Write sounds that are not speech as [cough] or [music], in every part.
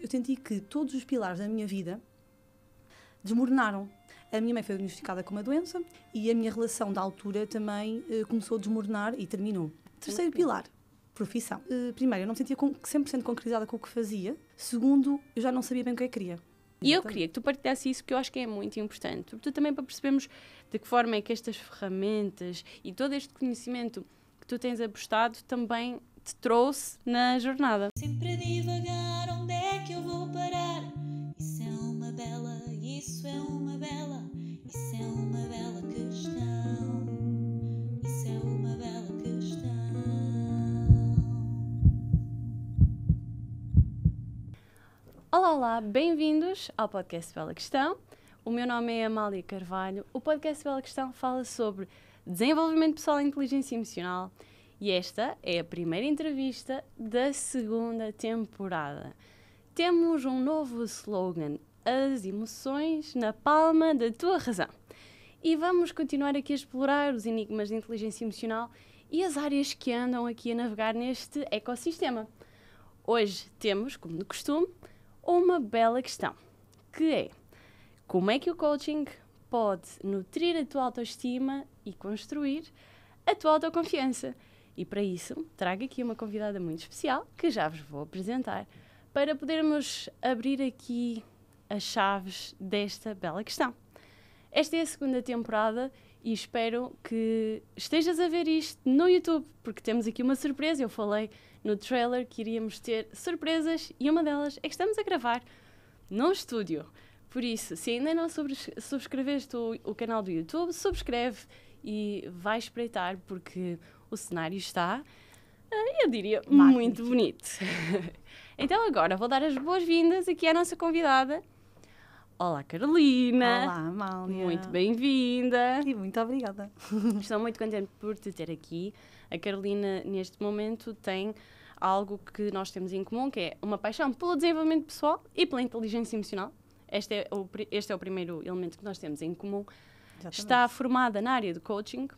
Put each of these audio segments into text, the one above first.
eu senti que todos os pilares da minha vida desmoronaram. A minha mãe foi diagnosticada com uma doença e a minha relação da altura também uh, começou a desmoronar e terminou. Terceiro pilar, profissão. Uh, primeiro, eu não me sentia 100% concretizada com o que fazia. Segundo, eu já não sabia bem o que é eu queria. E eu queria que tu partilhasse isso, que eu acho que é muito importante. Porque também para percebermos de que forma é que estas ferramentas e todo este conhecimento que tu tens apostado também te trouxe na jornada. Sempre divagar. Olá, bem-vindos ao podcast Bela Questão. O meu nome é Amália Carvalho. O podcast Bela Questão fala sobre desenvolvimento pessoal e inteligência emocional. E esta é a primeira entrevista da segunda temporada. Temos um novo slogan: As emoções na palma da tua razão. E vamos continuar aqui a explorar os enigmas de inteligência emocional e as áreas que andam aqui a navegar neste ecossistema. Hoje temos, como de costume, uma bela questão, que é como é que o coaching pode nutrir a tua autoestima e construir a tua autoconfiança? E para isso, trago aqui uma convidada muito especial que já vos vou apresentar para podermos abrir aqui as chaves desta bela questão. Esta é a segunda temporada e espero que estejas a ver isto no YouTube, porque temos aqui uma surpresa. Eu falei no trailer que iríamos ter surpresas e uma delas é que estamos a gravar no estúdio. Por isso, se ainda não subscreveste o, o canal do YouTube, subscreve e vai espreitar porque o cenário está, eh, eu diria, muito bonito. [laughs] então agora vou dar as boas-vindas aqui à nossa convidada. Olá, Carolina. Olá, Amália. Muito bem-vinda. E muito obrigada. Estou muito contente por te ter aqui. A Carolina, neste momento, tem algo que nós temos em comum, que é uma paixão pelo desenvolvimento pessoal e pela inteligência emocional. Este é o, este é o primeiro elemento que nós temos em comum. Exatamente. Está formada na área de coaching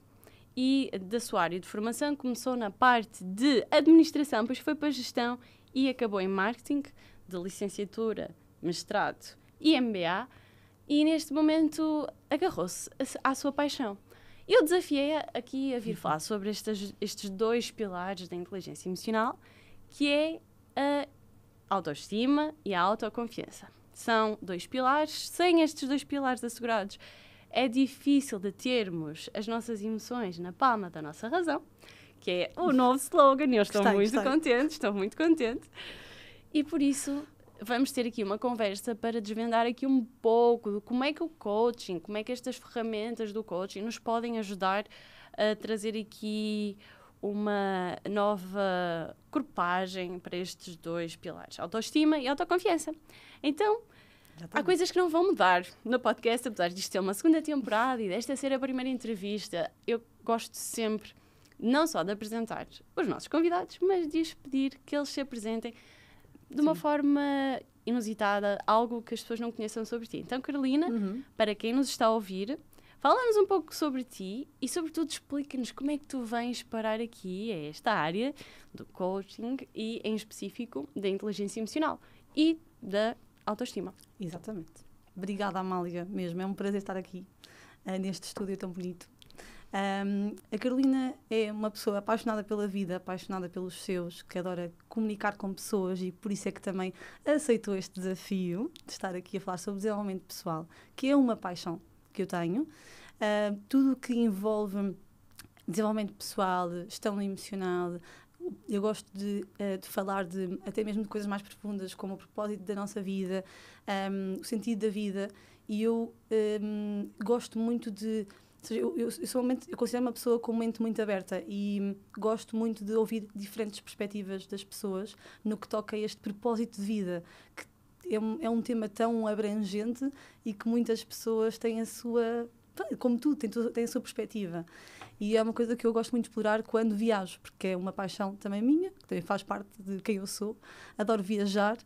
e da sua área de formação começou na parte de administração, depois foi para gestão e acabou em marketing, de licenciatura, mestrado e MBA. E neste momento agarrou-se à sua paixão. Eu desafiei aqui a vir uhum. falar sobre estes, estes dois pilares da inteligência emocional, que é a autoestima e a autoconfiança. São dois pilares, sem estes dois pilares assegurados, é difícil de termos as nossas emoções na palma da nossa razão, que é o [laughs] novo slogan, eu estou gostei, muito gostei. contente, estou muito contente. E por isso vamos ter aqui uma conversa para desvendar aqui um pouco de como é que o coaching, como é que estas ferramentas do coaching nos podem ajudar a trazer aqui uma nova corpagem para estes dois pilares, autoestima e autoconfiança. Então, Há coisas que não vão mudar no podcast, apesar disto ser uma segunda temporada e desta ser a primeira entrevista. Eu gosto sempre não só de apresentar os nossos convidados, mas de os pedir que eles se apresentem de Sim. uma forma inusitada, algo que as pessoas não conheçam sobre ti. Então, Carolina, uhum. para quem nos está a ouvir, fala-nos um pouco sobre ti e, sobretudo, explica-nos como é que tu vens parar aqui, a esta área do coaching e, em específico, da inteligência emocional e da autoestima. Exatamente. Obrigada, Amália, mesmo. É um prazer estar aqui eh, neste estúdio tão bonito um, a Carolina é uma pessoa apaixonada pela vida, apaixonada pelos seus, que adora comunicar com pessoas e por isso é que também aceitou este desafio de estar aqui a falar sobre desenvolvimento pessoal, que é uma paixão que eu tenho. Uh, tudo o que envolve desenvolvimento pessoal, gestão emocional, eu gosto de, uh, de, falar de até mesmo de coisas mais profundas, como o propósito da nossa vida, um, o sentido da vida, e eu um, gosto muito de seja, eu, eu, sou uma, eu considero uma pessoa com uma mente muito aberta e gosto muito de ouvir diferentes perspectivas das pessoas no que toca a este propósito de vida, que é um, é um tema tão abrangente e que muitas pessoas têm a sua como tu, tem, tem a sua perspectiva. E é uma coisa que eu gosto muito de explorar quando viajo, porque é uma paixão também minha, que também faz parte de quem eu sou. Adoro viajar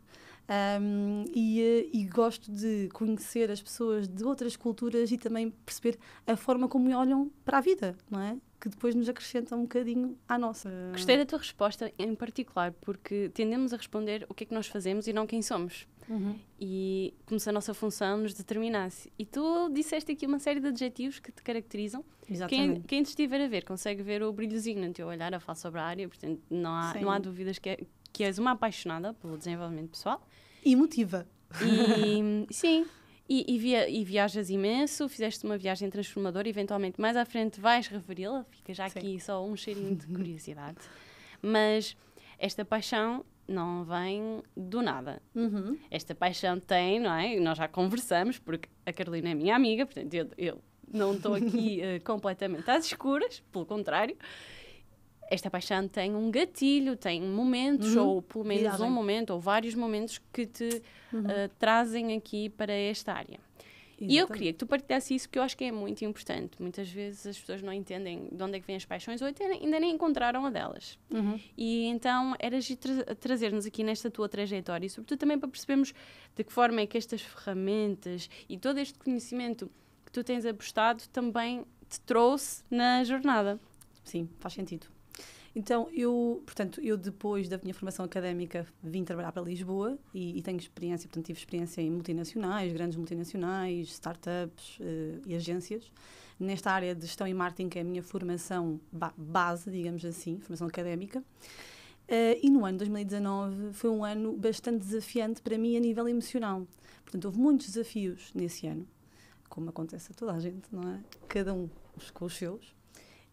um, e, eh, e, gosto de conhecer as pessoas de outras culturas e também perceber a forma como olham para a vida, não é? Que depois nos acrescenta um bocadinho à nossa. Gostei da tua resposta em particular, porque tendemos a responder o que é que nós fazemos e não quem somos. Uhum. E como se a nossa função nos determinasse. E tu disseste aqui uma série de adjetivos que te caracterizam. Exatamente. Quem, quem te estiver a ver consegue ver o brilhozinho no teu olhar a falar sobre a área, portanto não há, não há dúvidas que, é, que és uma apaixonada pelo desenvolvimento pessoal. E motiva. E, [laughs] sim, e, e, via, e, viajas imenso, fizeste uma viagem transformadora, eventualmente mais à frente vais reverê-la, fica já sim. aqui só um cheirinho de curiosidade. Mas esta paixão não vem do nada. Uhum. Esta paixão tem, não é? Nós já conversamos, porque a Carolina é minha amiga, portanto eu, eu não estou aqui uh, [laughs] completamente às escuras, pelo contrário esta paixão tem um gatilho, tem momentos, uhum. ou pelo menos um momento, ou vários momentos que te uhum. uh, trazem aqui para esta área. E eu queria que tu partilhasse isso, que eu acho que é muito importante. Muitas vezes as pessoas não entendem de onde é que vêm as paixões, ou até ainda nem encontraram a delas. Uhum. E então eras de tra trazer-nos aqui nesta tua trajetória, e sobretudo também para percebermos de que forma é que estas ferramentas e todo este conhecimento que tu tens apostado também te trouxe na jornada. Sim, faz sentido. Então, eu, portanto, eu depois da minha formação académica vim trabalhar para Lisboa e, e tenho experiência, portanto, tive experiência em multinacionais, grandes multinacionais, startups uh, e agências. Nesta área de gestão e marketing, que é a minha formação ba base, digamos assim, formação académica. Uh, e no ano 2019 foi um ano bastante desafiante para mim a nível emocional. Portanto, houve muitos desafios nesse ano, como acontece a toda a gente, não é? Cada um com os seus.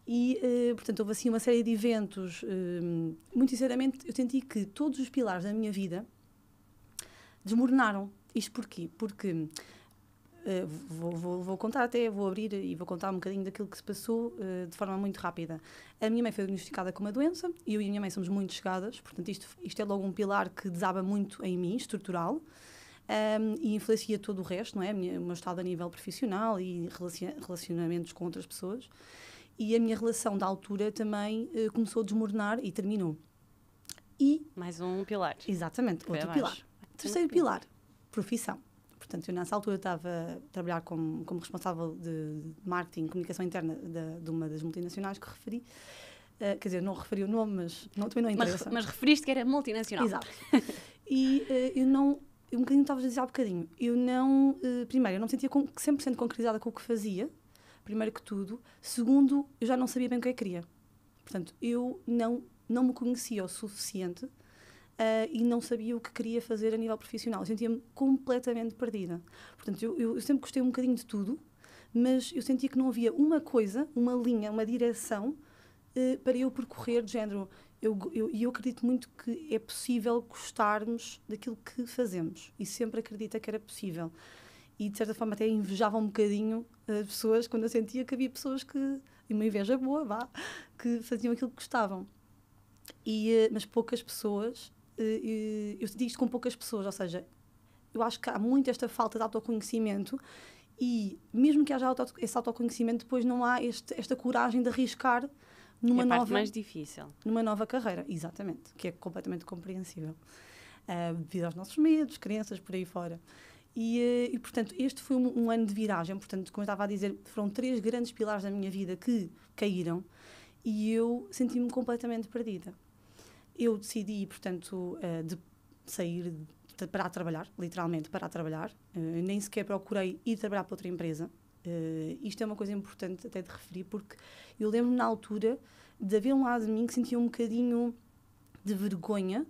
E, uh, portanto, houve assim uma série de eventos. Uh, muito sinceramente, eu senti que todos os pilares da minha vida desmoronaram. Isto porquê? Porque, uh, vou, vou, vou, contar até, vou abrir e vou contar um bocadinho daquilo que se passou eh, de forma muito rápida. A minha mãe foi diagnosticada com uma doença, eu e a minha mãe somos muito chegadas, portanto, isto, isto é logo um pilar que desaba muito em mim, estrutural. Um, ehm, e influencia todo o resto, não é? O meu estado a nível profissional e relacionamentos com outras pessoas e a minha relação da altura também uh, começou a desmoronar e terminou. E mais um pilar. Exatamente, outro pilar. Terceiro um pilar, pilar, profissão. Portanto, eu nessa altura estava a trabalhar como, como responsável de marketing, comunicação interna da, de uma das multinacionais que referi. Uh, quer dizer, não referi o nome, mas não, também não é mas, mas, referiste que era multinacional. Exato. e uh, eu não um bocadinho estavas a dizer há bocadinho, eu não, primeiro, eu não me sentia com, 100% concretizada com o que fazia, primeiro que tudo. Segundo, eu já não sabia bem o que é eu queria. Portanto, eu não, não me conhecia o suficiente uh, e não sabia o que queria fazer a nível profissional. Sentia-me completamente perdida. Portanto, eu, eu, sempre gostei um bocadinho de tudo, mas eu sentia que não havia uma coisa, uma linha, uma direção uh, para eu percorrer de género. E eu, eu, eu acredito muito que é possível gostarmos daquilo que fazemos e sempre acredita que era possível e de certa forma até invejava um bocadinho eh, as pessoas quando eu sentia que havia pessoas que, e uma inveja boa, vá, que faziam aquilo que gostavam. E, eh, mas poucas pessoas, eh, eu senti isto com poucas pessoas, ou seja, eu acho que há muito esta falta de autoconhecimento e mesmo que haja auto, esse autoconhecimento, depois não há este, esta coragem de arriscar numa é a nova, parte mais difícil. Numa nova carreira, exatamente, que é completamente compreensível. Uh, devido aos nossos medos, crenças, por aí fora. E, eh, e, portanto, este foi um, um, ano de viragem. Portanto, como eu estava a dizer, foram três grandes pilares da minha vida que caíram e eu senti-me completamente perdida. Eu decidi, portanto, eh, de sair de, para trabalhar, literalmente para trabalhar. Eh, nem sequer procurei ir trabalhar para outra empresa. isto é uma coisa importante até de referir, porque eu lembro na altura de haver um lado de mim que sentia um bocadinho de vergonha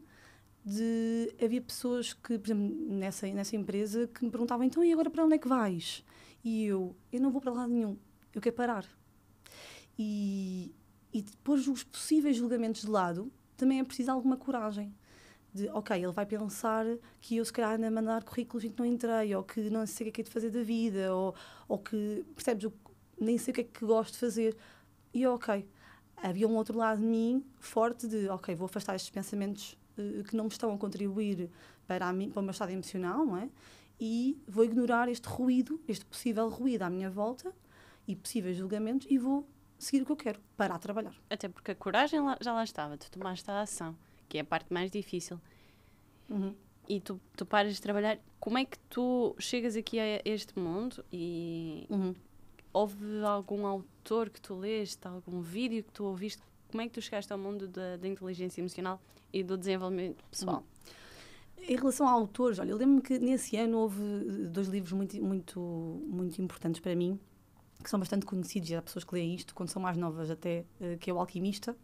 de havia pessoas que, por exemplo, nessa, nessa empresa que me perguntavam então e agora para onde é que vais? E eu, eu não vou para lado nenhum, eu quero parar. E, e pôr os possíveis julgamentos de lado também é preciso alguma coragem. De, ok, ele vai pensar que eu se calhar ainda a mandar currículos e que não entrei, ou que não sei o que é que é de fazer da vida, ou, ou que, percebes, eu nem sei o que é que gosto de fazer. E eu, ok, havia um outro lado de mim forte de, ok, vou afastar estes pensamentos eh, que não me estão a contribuir para, a mim, para o meu estado emocional, não é? E vou ignorar este ruído, este possível ruído à minha volta e possíveis julgamentos e vou seguir o que eu quero, parar a trabalhar. Até porque a coragem já lá estava, tu tomaste a ação, que é a parte mais difícil. Uhum. E tu, tu paras de trabalhar. Como é que tu chegas aqui a este mundo e uhum. houve algum autor que tu leste, algum vídeo que tu ouviste? Como é que tu chegaste ao mundo da, da inteligência emocional e do desenvolvimento pessoal. Hum. Em relação a autores, olha, eu lembro-me que nesse ano houve eh, dois livros muito, muito, muito importantes para mim, que são bastante conhecidos, e há pessoas que leem isto, quando são mais novas até, eh, que é o Alquimista,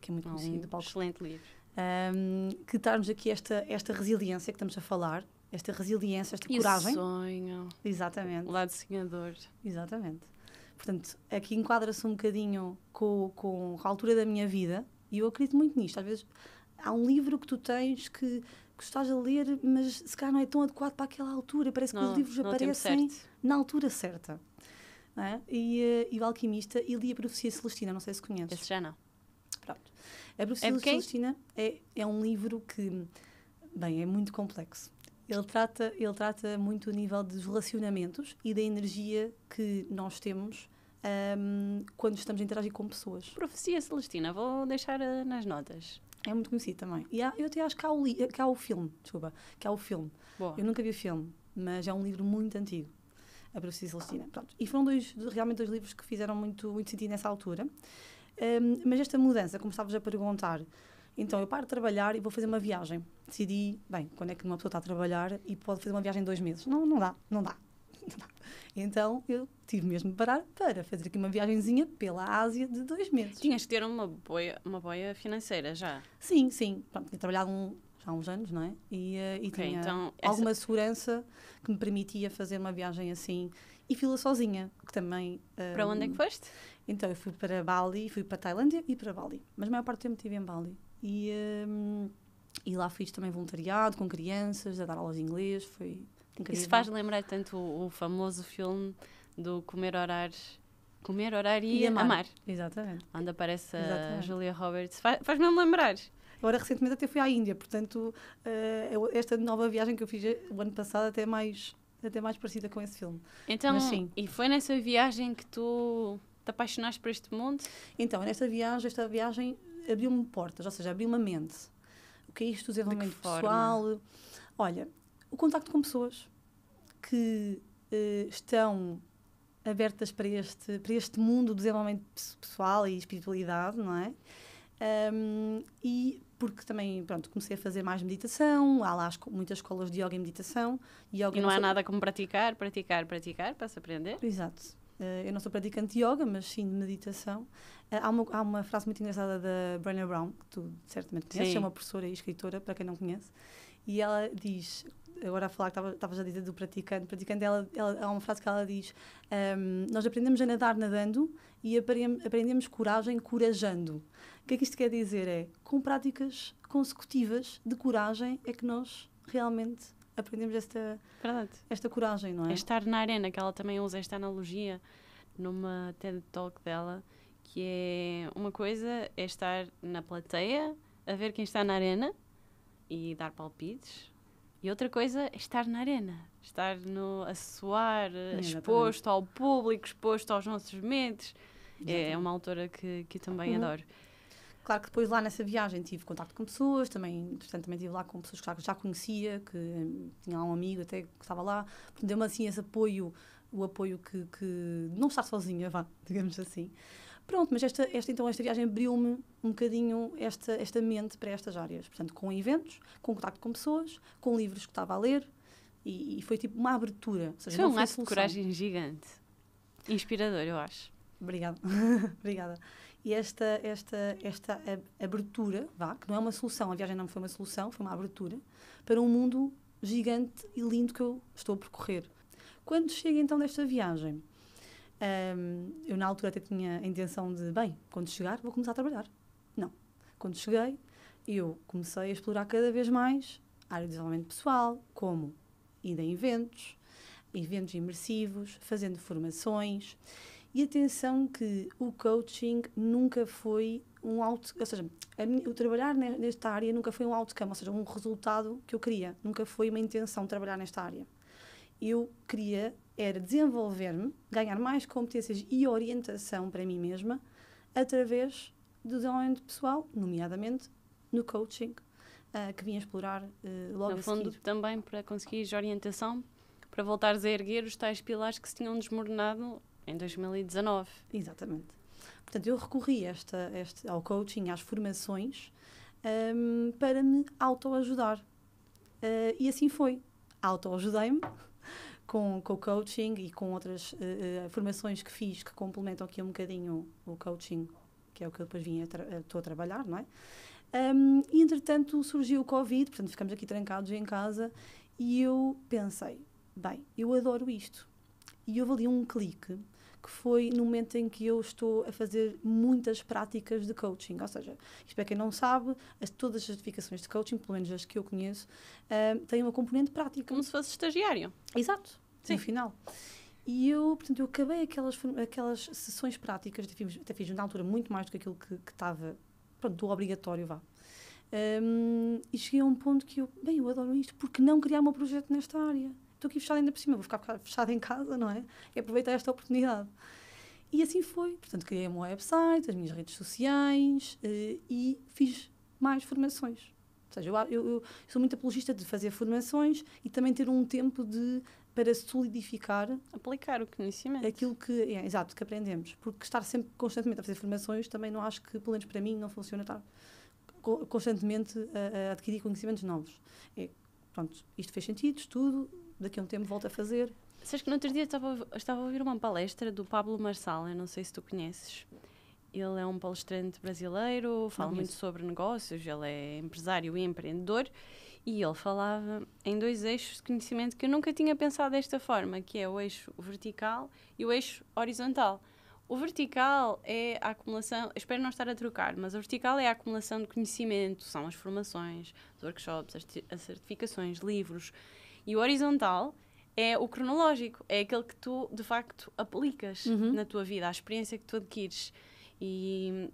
que é muito ah, conhecido. Um excelente livro. Um, que darmos aqui esta, esta resiliência que estamos a falar, esta resiliência, esta e coragem. sonho. Exatamente. O lado sonhador. Exatamente. Portanto, aqui enquadra-se um bocadinho com, com a altura da minha vida e eu acredito muito nisto. Às vezes há um livro que tu tens que, gostas de ler, mas se calhar não é tão adequado para aquela altura. Parece não, que os livros aparecem na altura certa. É? E, eh, e, o Alquimista e li a Profecia Celestina, não sei se conheces. Esse já não. Pronto. A Profecia é Celestina é, é um livro que, bem, é muito complexo. Ele trata, ele trata muito o nível dos relacionamentos e da energia que nós temos um, ehm, quando estamos a interagir com pessoas. Profecia Celestina, vou deixar eh, nas notas. É muito conhecido também. E há, eu até acho que há, o li, que há o filme, desculpa, que há o filme. Boa. Eu nunca vi o filme, mas é um livro muito antigo, A Profecia Celestina. Pronto. E foram dois, realmente dois livros que fizeram muito, muito sentido nessa altura. Um, mas esta mudança, como estavas a perguntar, então eu paro de trabalhar e vou fazer uma viagem. Decidi, bem, quando é que uma pessoa está a trabalhar e pode fazer uma viagem em dois meses? Não, não dá, não dá. [laughs] Não dá. Então eu tive mesmo de parar para fazer aqui uma viagemzinha pela Ásia de dois meses. Tinhas que ter uma boia, uma boia financeira já? Sim, sim. Pronto, tinha trabalhado um, já há uns anos, não é? E, uh, e okay, tinha então, alguma segurança que me permitia fazer uma viagem assim. E fila sozinha, que também... Um, para onde é que hum, foste? Então eu fui para Bali, fui para Tailândia e para Bali. Mas a maior parte do tempo estive em Bali. E... Um, e lá fiz também voluntariado com crianças, a dar aulas de inglês, foi Incrível. Isso faz lembrar tanto o, o famoso filme do Comer Horários comer, orar e, e amar. amar. Exatamente. Onde aparece Exatamente. a Julia Roberts. Faz-me faz lembrar. Agora, recentemente até fui à Índia, portanto, uh, esta nova viagem que eu fiz eh, o ano passado até mais, até mais parecida com esse filme. Então, Mas, sim. e foi nessa viagem que tu te apaixonaste por este mundo? Então, nesta viagem, esta viagem abriu-me portas, ou seja, abriu-me a mente. O que é isto do desenvolvimento de pessoal? Olha, o contacto com pessoas que uh, estão abertas para este, para este mundo do desenvolvimento pessoal e espiritualidade, não é? Um, e porque também, pronto, comecei a fazer mais meditação, há lá as, muitas escolas de yoga e meditação. Yoga e não, não há sou... nada como praticar, praticar, praticar para se aprender. Exato. Uh, eu não sou praticante de yoga, mas sim de meditação. Uh, há, uma, há uma frase muito engraçada da Brené Brown, que tu certamente conheces, sim. é uma professora e escritora, para quem não conhece, e ela diz: agora a falar que estavas a dizer do praticante, praticante, ela, ela, há uma frase que ela diz: um, ehm, Nós aprendemos a nadar nadando e aprendemos coragem corajando. O que é que isto quer dizer? É com práticas consecutivas de coragem é que nós realmente aprendemos esta, esta coragem, não é? é? Estar na arena, que ela também usa esta analogia numa TED Talk dela, que é uma coisa é estar na plateia a ver quem está na arena e dar palpites e outra coisa é estar na arena, estar no, a suar, é, exposto ao público, exposto aos nossos medos. É, é, uma altura que, que eu também uhum. adoro. Claro que depois lá nessa viagem tive contato com pessoas, também, portanto, também estive lá com pessoas que já, já conhecia, que hum, tinha lá um amigo até que estava lá, deu-me assim esse apoio, o apoio que, que não estar sozinha, vá, [laughs] digamos assim. Pronto, mas esta, esta então esta viagem abriu-me um bocadinho esta, esta mente para estas áreas. Portanto, com eventos, com contacto com pessoas, com livros que estava a ler e, e foi tipo uma abertura. É foi um ato de coragem gigante. Inspirador, eu acho. Obrigada. [laughs] Obrigada. E esta, esta, esta abertura, vá, que não é uma solução, a viagem não foi uma solução, foi uma abertura, para um mundo gigante e lindo que eu estou a percorrer. Quando chego então desta viagem, um, eu, na altura, até tinha a intenção de, bem, quando chegar, vou começar a trabalhar. Não. Quando cheguei, eu comecei a explorar cada vez mais a área de desenvolvimento pessoal, como ir a eventos, eventos imersivos, fazendo formações. E atenção que o coaching nunca foi um outcome, ou seja, o trabalhar nesta área nunca foi um outcome, ou seja, um resultado que eu queria, nunca foi uma intenção trabalhar nesta área. Eu queria era desenvolver-me, ganhar mais competências e orientação para mim mesma através do desenvolvimento pessoal, nomeadamente no coaching, uh, que vim explorar uh, logo no a fundo, seguir. também para conseguires orientação, para voltares a erguer os tais pilares que se tinham desmoronado em 2019. Exatamente. Portanto, eu recorri esta, este ao coaching, às formações, um, para me autoajudar. Uh, e assim foi. Autoajudei-me com, com o coaching e com outras uh, formações que fiz que complementam aqui um bocadinho o coaching, que é o que eu depois vim a estou a trabalhar, não é? Um, e entretanto surgiu o Covid, portanto ficamos aqui trancados em casa e eu pensei, bem, eu adoro isto. E houve ali um clique que foi no momento em que eu estou a fazer muitas práticas de coaching. Ou seja, isto para quem não sabe, as, todas as certificações de coaching, pelo menos as que eu conheço, uh, têm uma componente prática. Como se fosse estagiário. Exato. Sim. no final. E eu, portanto, eu acabei aquelas, aquelas sessões práticas, até fiz, até fiz na altura muito mais do que aquilo que estava, pronto, do obrigatório, vá. Um, e cheguei a um ponto que eu, bem, eu adoro isto, porque não criar o meu projeto nesta área? Estou aqui fechada ainda por cima, vou ficar fechada em casa, não é? E aproveitar esta oportunidade. E assim foi. Portanto, criei um website, as minhas redes sociais uh, e fiz mais formações. Ou seja, eu, eu, eu, sou muito apologista de fazer formações e também ter um tempo de para solidificar aplicar o conhecimento aquilo que é, exato que aprendemos porque estar sempre constantemente a fazer formações também não acho que pelo menos para mim não funciona estar constantemente a, a adquirir conhecimentos novos é, pronto isto fez sentido estudo daqui a um tempo volto a fazer Sabes que no outro dia estava, estava a ouvir uma palestra do Pablo Marçal, eu não sei se tu conheces. Ele é um palestrante brasileiro, fala não, muito sobre negócios, ele é empresário e empreendedor e ele falava em dois eixos de conhecimento que eu nunca tinha pensado desta forma, que é o eixo vertical e o eixo horizontal. O vertical é a acumulação, espero não estar a trocar, mas o vertical é a acumulação de conhecimento, são as formações, os workshops, as, as certificações, livros. E o horizontal é o cronológico, é aquele que tu de facto aplicas uhum. na tua vida, a experiência que tu adquires. E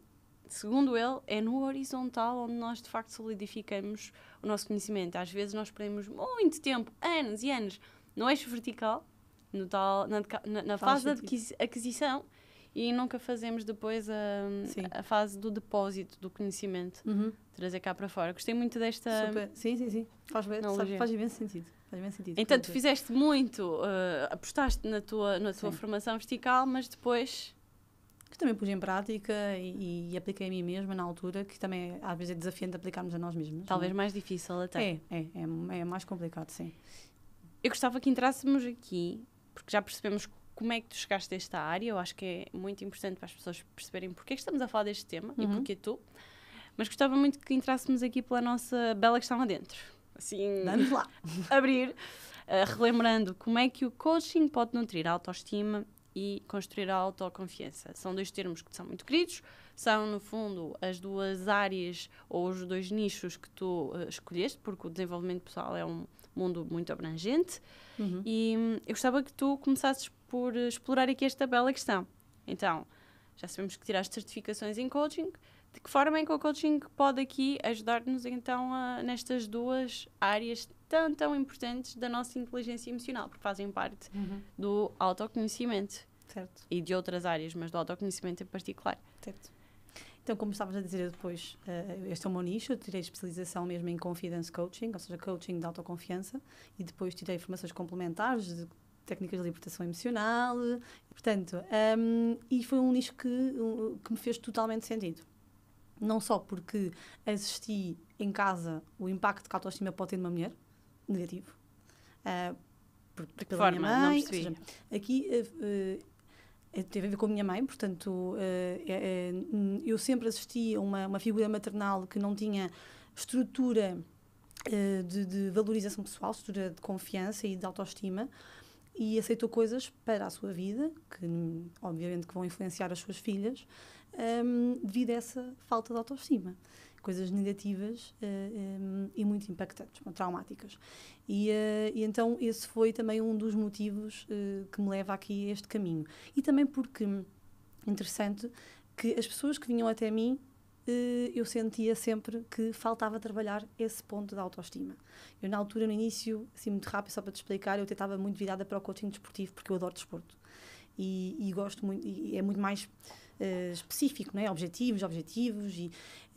segundo ele, é no horizontal onde nós de facto solidificamos o nosso conhecimento. Às vezes nós perdemos muito tempo, anos e anos, no eixo vertical, no tal, na, na, na fase da aquisição, e nunca fazemos depois a, a, fase do depósito do conhecimento, uhum. trazer cá para fora. Gostei muito desta. Super. Sim, sim, sim. Faz, bem, faz imenso sentido. Faz imenso sentido. Então, tu fizeste muito, uh, apostaste na tua, na tua formação vertical, mas depois que também pus em prática e, e, apliquei a mim mesma na altura, que também é, às vezes é desafiante aplicarmos a nós mesmos. Talvez não? É? mais difícil até. É, é, é, é mais complicado, sim. Eu gostava que entrássemos aqui, porque já percebemos como é que tu chegaste a esta área. Eu acho que é muito importante para as pessoas perceberem porque é que estamos a falar deste tema uhum. e porque tu. Mas gostava muito que entrássemos aqui pela nossa bela questão lá dentro. Assim, vamos lá. [laughs] abrir, uh, relembrando como é que o coaching pode nutrir a autoestima e construir a autoconfiança. São dois termos que são muito queridos, são, no fundo, as duas áreas ou os dois nichos que tu uh, escolheste, porque o desenvolvimento pessoal é um mundo muito abrangente. Uhum. E hum, eu gostava que tu começasses por explorar aqui esta bela questão. Então, já sabemos que tiraste certificações em coaching, de que forma é que o coaching pode aqui ajudar-nos então a, nestas duas áreas tão, tão importantes da nossa inteligência emocional, porque fazem parte uhum. do autoconhecimento. Certo. E de outras áreas, mas do autoconhecimento em particular. Certo. Então, como estavas a dizer depois, uh, este é o meu nicho, eu tirei especialização mesmo em Confidence Coaching, ou seja, coaching de autoconfiança, e depois tirei formações complementares de técnicas de libertação emocional, portanto, um, e foi um nicho que, que me fez totalmente sentido não só porque assisti em casa o impacto que a autoestima pode ter numa mulher, negativo, uh, por, por pela forma? minha mãe, seja, aqui uh, uh, teve a ver com a minha mãe, portanto é, é, eu sempre assisti a uma, uma figura maternal que não tinha estrutura de, de, valorização pessoal, estrutura de confiança e de autoestima e aceitou coisas para a sua vida que obviamente que vão influenciar as suas filhas um, ehm, devido a essa falta de autoestima. Coisas negativas uh, eh, um, ehm, e muito impactantes, traumáticas. E, uh, e, então esse foi também um dos motivos uh, que me leva aqui a este caminho. E também porque, hum, interessante, que as pessoas que vinham até mim eu sentia sempre que faltava trabalhar esse ponto da autoestima. Eu, na altura, no início, assim, muito rápido, só para te explicar, eu estava muito virada para o coaching desportivo, porque eu adoro desporto. E, e gosto muito, e é muito mais eh, específico, não é? Objetivos, objetivos e um,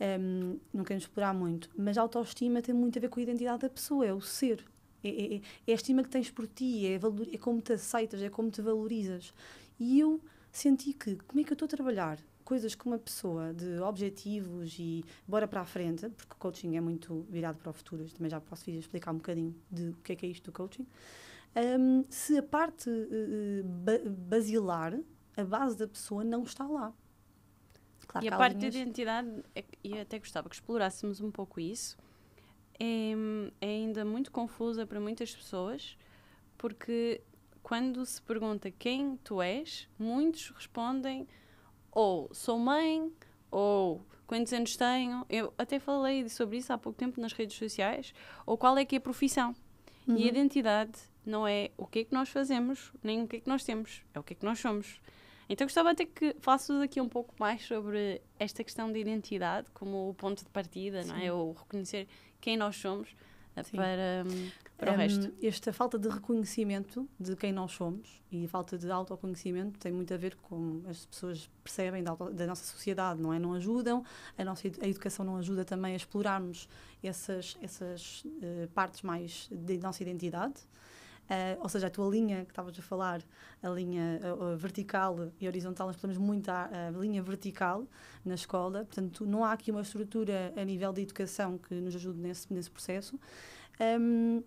ehm, não queremos explorar muito. Mas a autoestima tem muito a ver com a identidade da pessoa, é o ser. É, é, é, é a estima que tens por ti, é, valor, é como te aceitas, é como te valorizas. E eu senti que, como é que eu estou a trabalhar coisas com uma pessoa de objetivos e bora para a frente, porque o coaching é muito virado para o futuro, também já posso vir explicar um bocadinho de o que é que é isto do coaching. Um, ehm, se a parte uh, ba basilar a base da pessoa não está lá. Claro e a parte linhas... da identidade, é e até gostava que explorássemos um pouco isso, é, é ainda muito confusa para muitas pessoas, porque quando se pergunta quem tu és, muitos respondem ou sou mãe, ou quantos anos tenho. Eu até falei sobre isso há pouco tempo nas redes sociais, ou qual é que é a profissão. Uhum. E a uhum. identidade não é o que é que nós fazemos, nem o que é que nós temos, é o que é que nós somos. Então gostava até que falasses aqui um pouco mais sobre esta questão de identidade como o ponto de partida, Sim. não é? Ou reconhecer quem nós somos eh, Sim. para, hum, para um, o hum, resto. Esta falta de reconhecimento de quem nós somos e a falta de autoconhecimento tem muito a ver com as pessoas percebem da, auto, da nossa sociedade, não é? Não ajudam, a nossa a educação não ajuda também a explorarmos essas, essas uh, partes mais da nossa identidade. Uh, ou seja, a tua linha que estavas a falar, a linha uh, vertical e horizontal, nós falamos muito à uh, linha vertical na escola, portanto, não há aqui uma estrutura a nível de educação que nos ajude nesse, nesse processo. Um, ehm,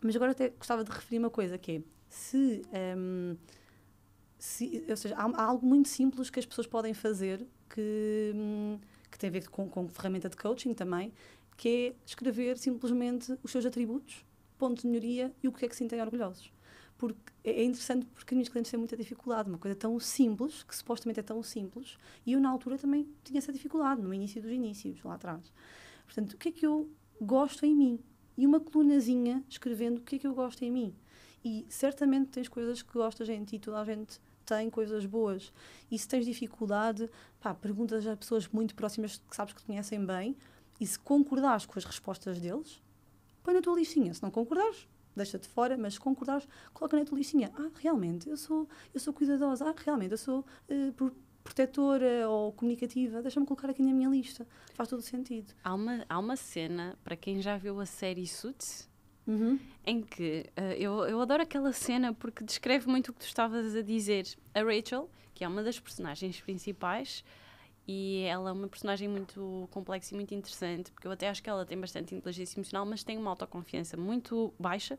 mas agora até gostava de referir uma coisa, que é, se, um, ehm, se ou seja, há, há, algo muito simples que as pessoas podem fazer que, um, que tem a ver com, com ferramenta de coaching também, que é escrever simplesmente os seus atributos, pontos de melhoria e o que é que se sentem orgulhosos. Porque é, é interessante porque os meus clientes têm muita dificuldade, uma coisa tão simples, que supostamente é tão simples, e eu na altura também tinha essa dificuldade, no início dos inícios, lá atrás. Portanto, o que é que eu gosto em mim? E uma colunazinha escrevendo o que é que eu gosto em mim. E certamente tens coisas que gosta a gente e toda a gente tem coisas boas. E se tens dificuldade, pá, perguntas a pessoas muito próximas que sabes que conhecem bem e se concordares com as respostas deles, põe na tua listinha. Se não concordares, deixa-te fora, mas se concordares, coloca na tua listinha. Ah, realmente, eu sou, eu sou cuidadosa. Ah, realmente, eu sou uh, protetora ou comunicativa. Deixa-me colocar aqui na minha lista. Faz todo o sentido. Há uma, há uma cena, para quem já viu a série Suits, uhum. em que uh, eu, eu adoro aquela cena porque descreve muito o que tu estavas a dizer. A Rachel, que é uma das personagens principais, e ela é uma personagem muito complexa e muito interessante, porque eu até acho que ela tem bastante inteligência emocional, mas tem uma autoconfiança muito baixa,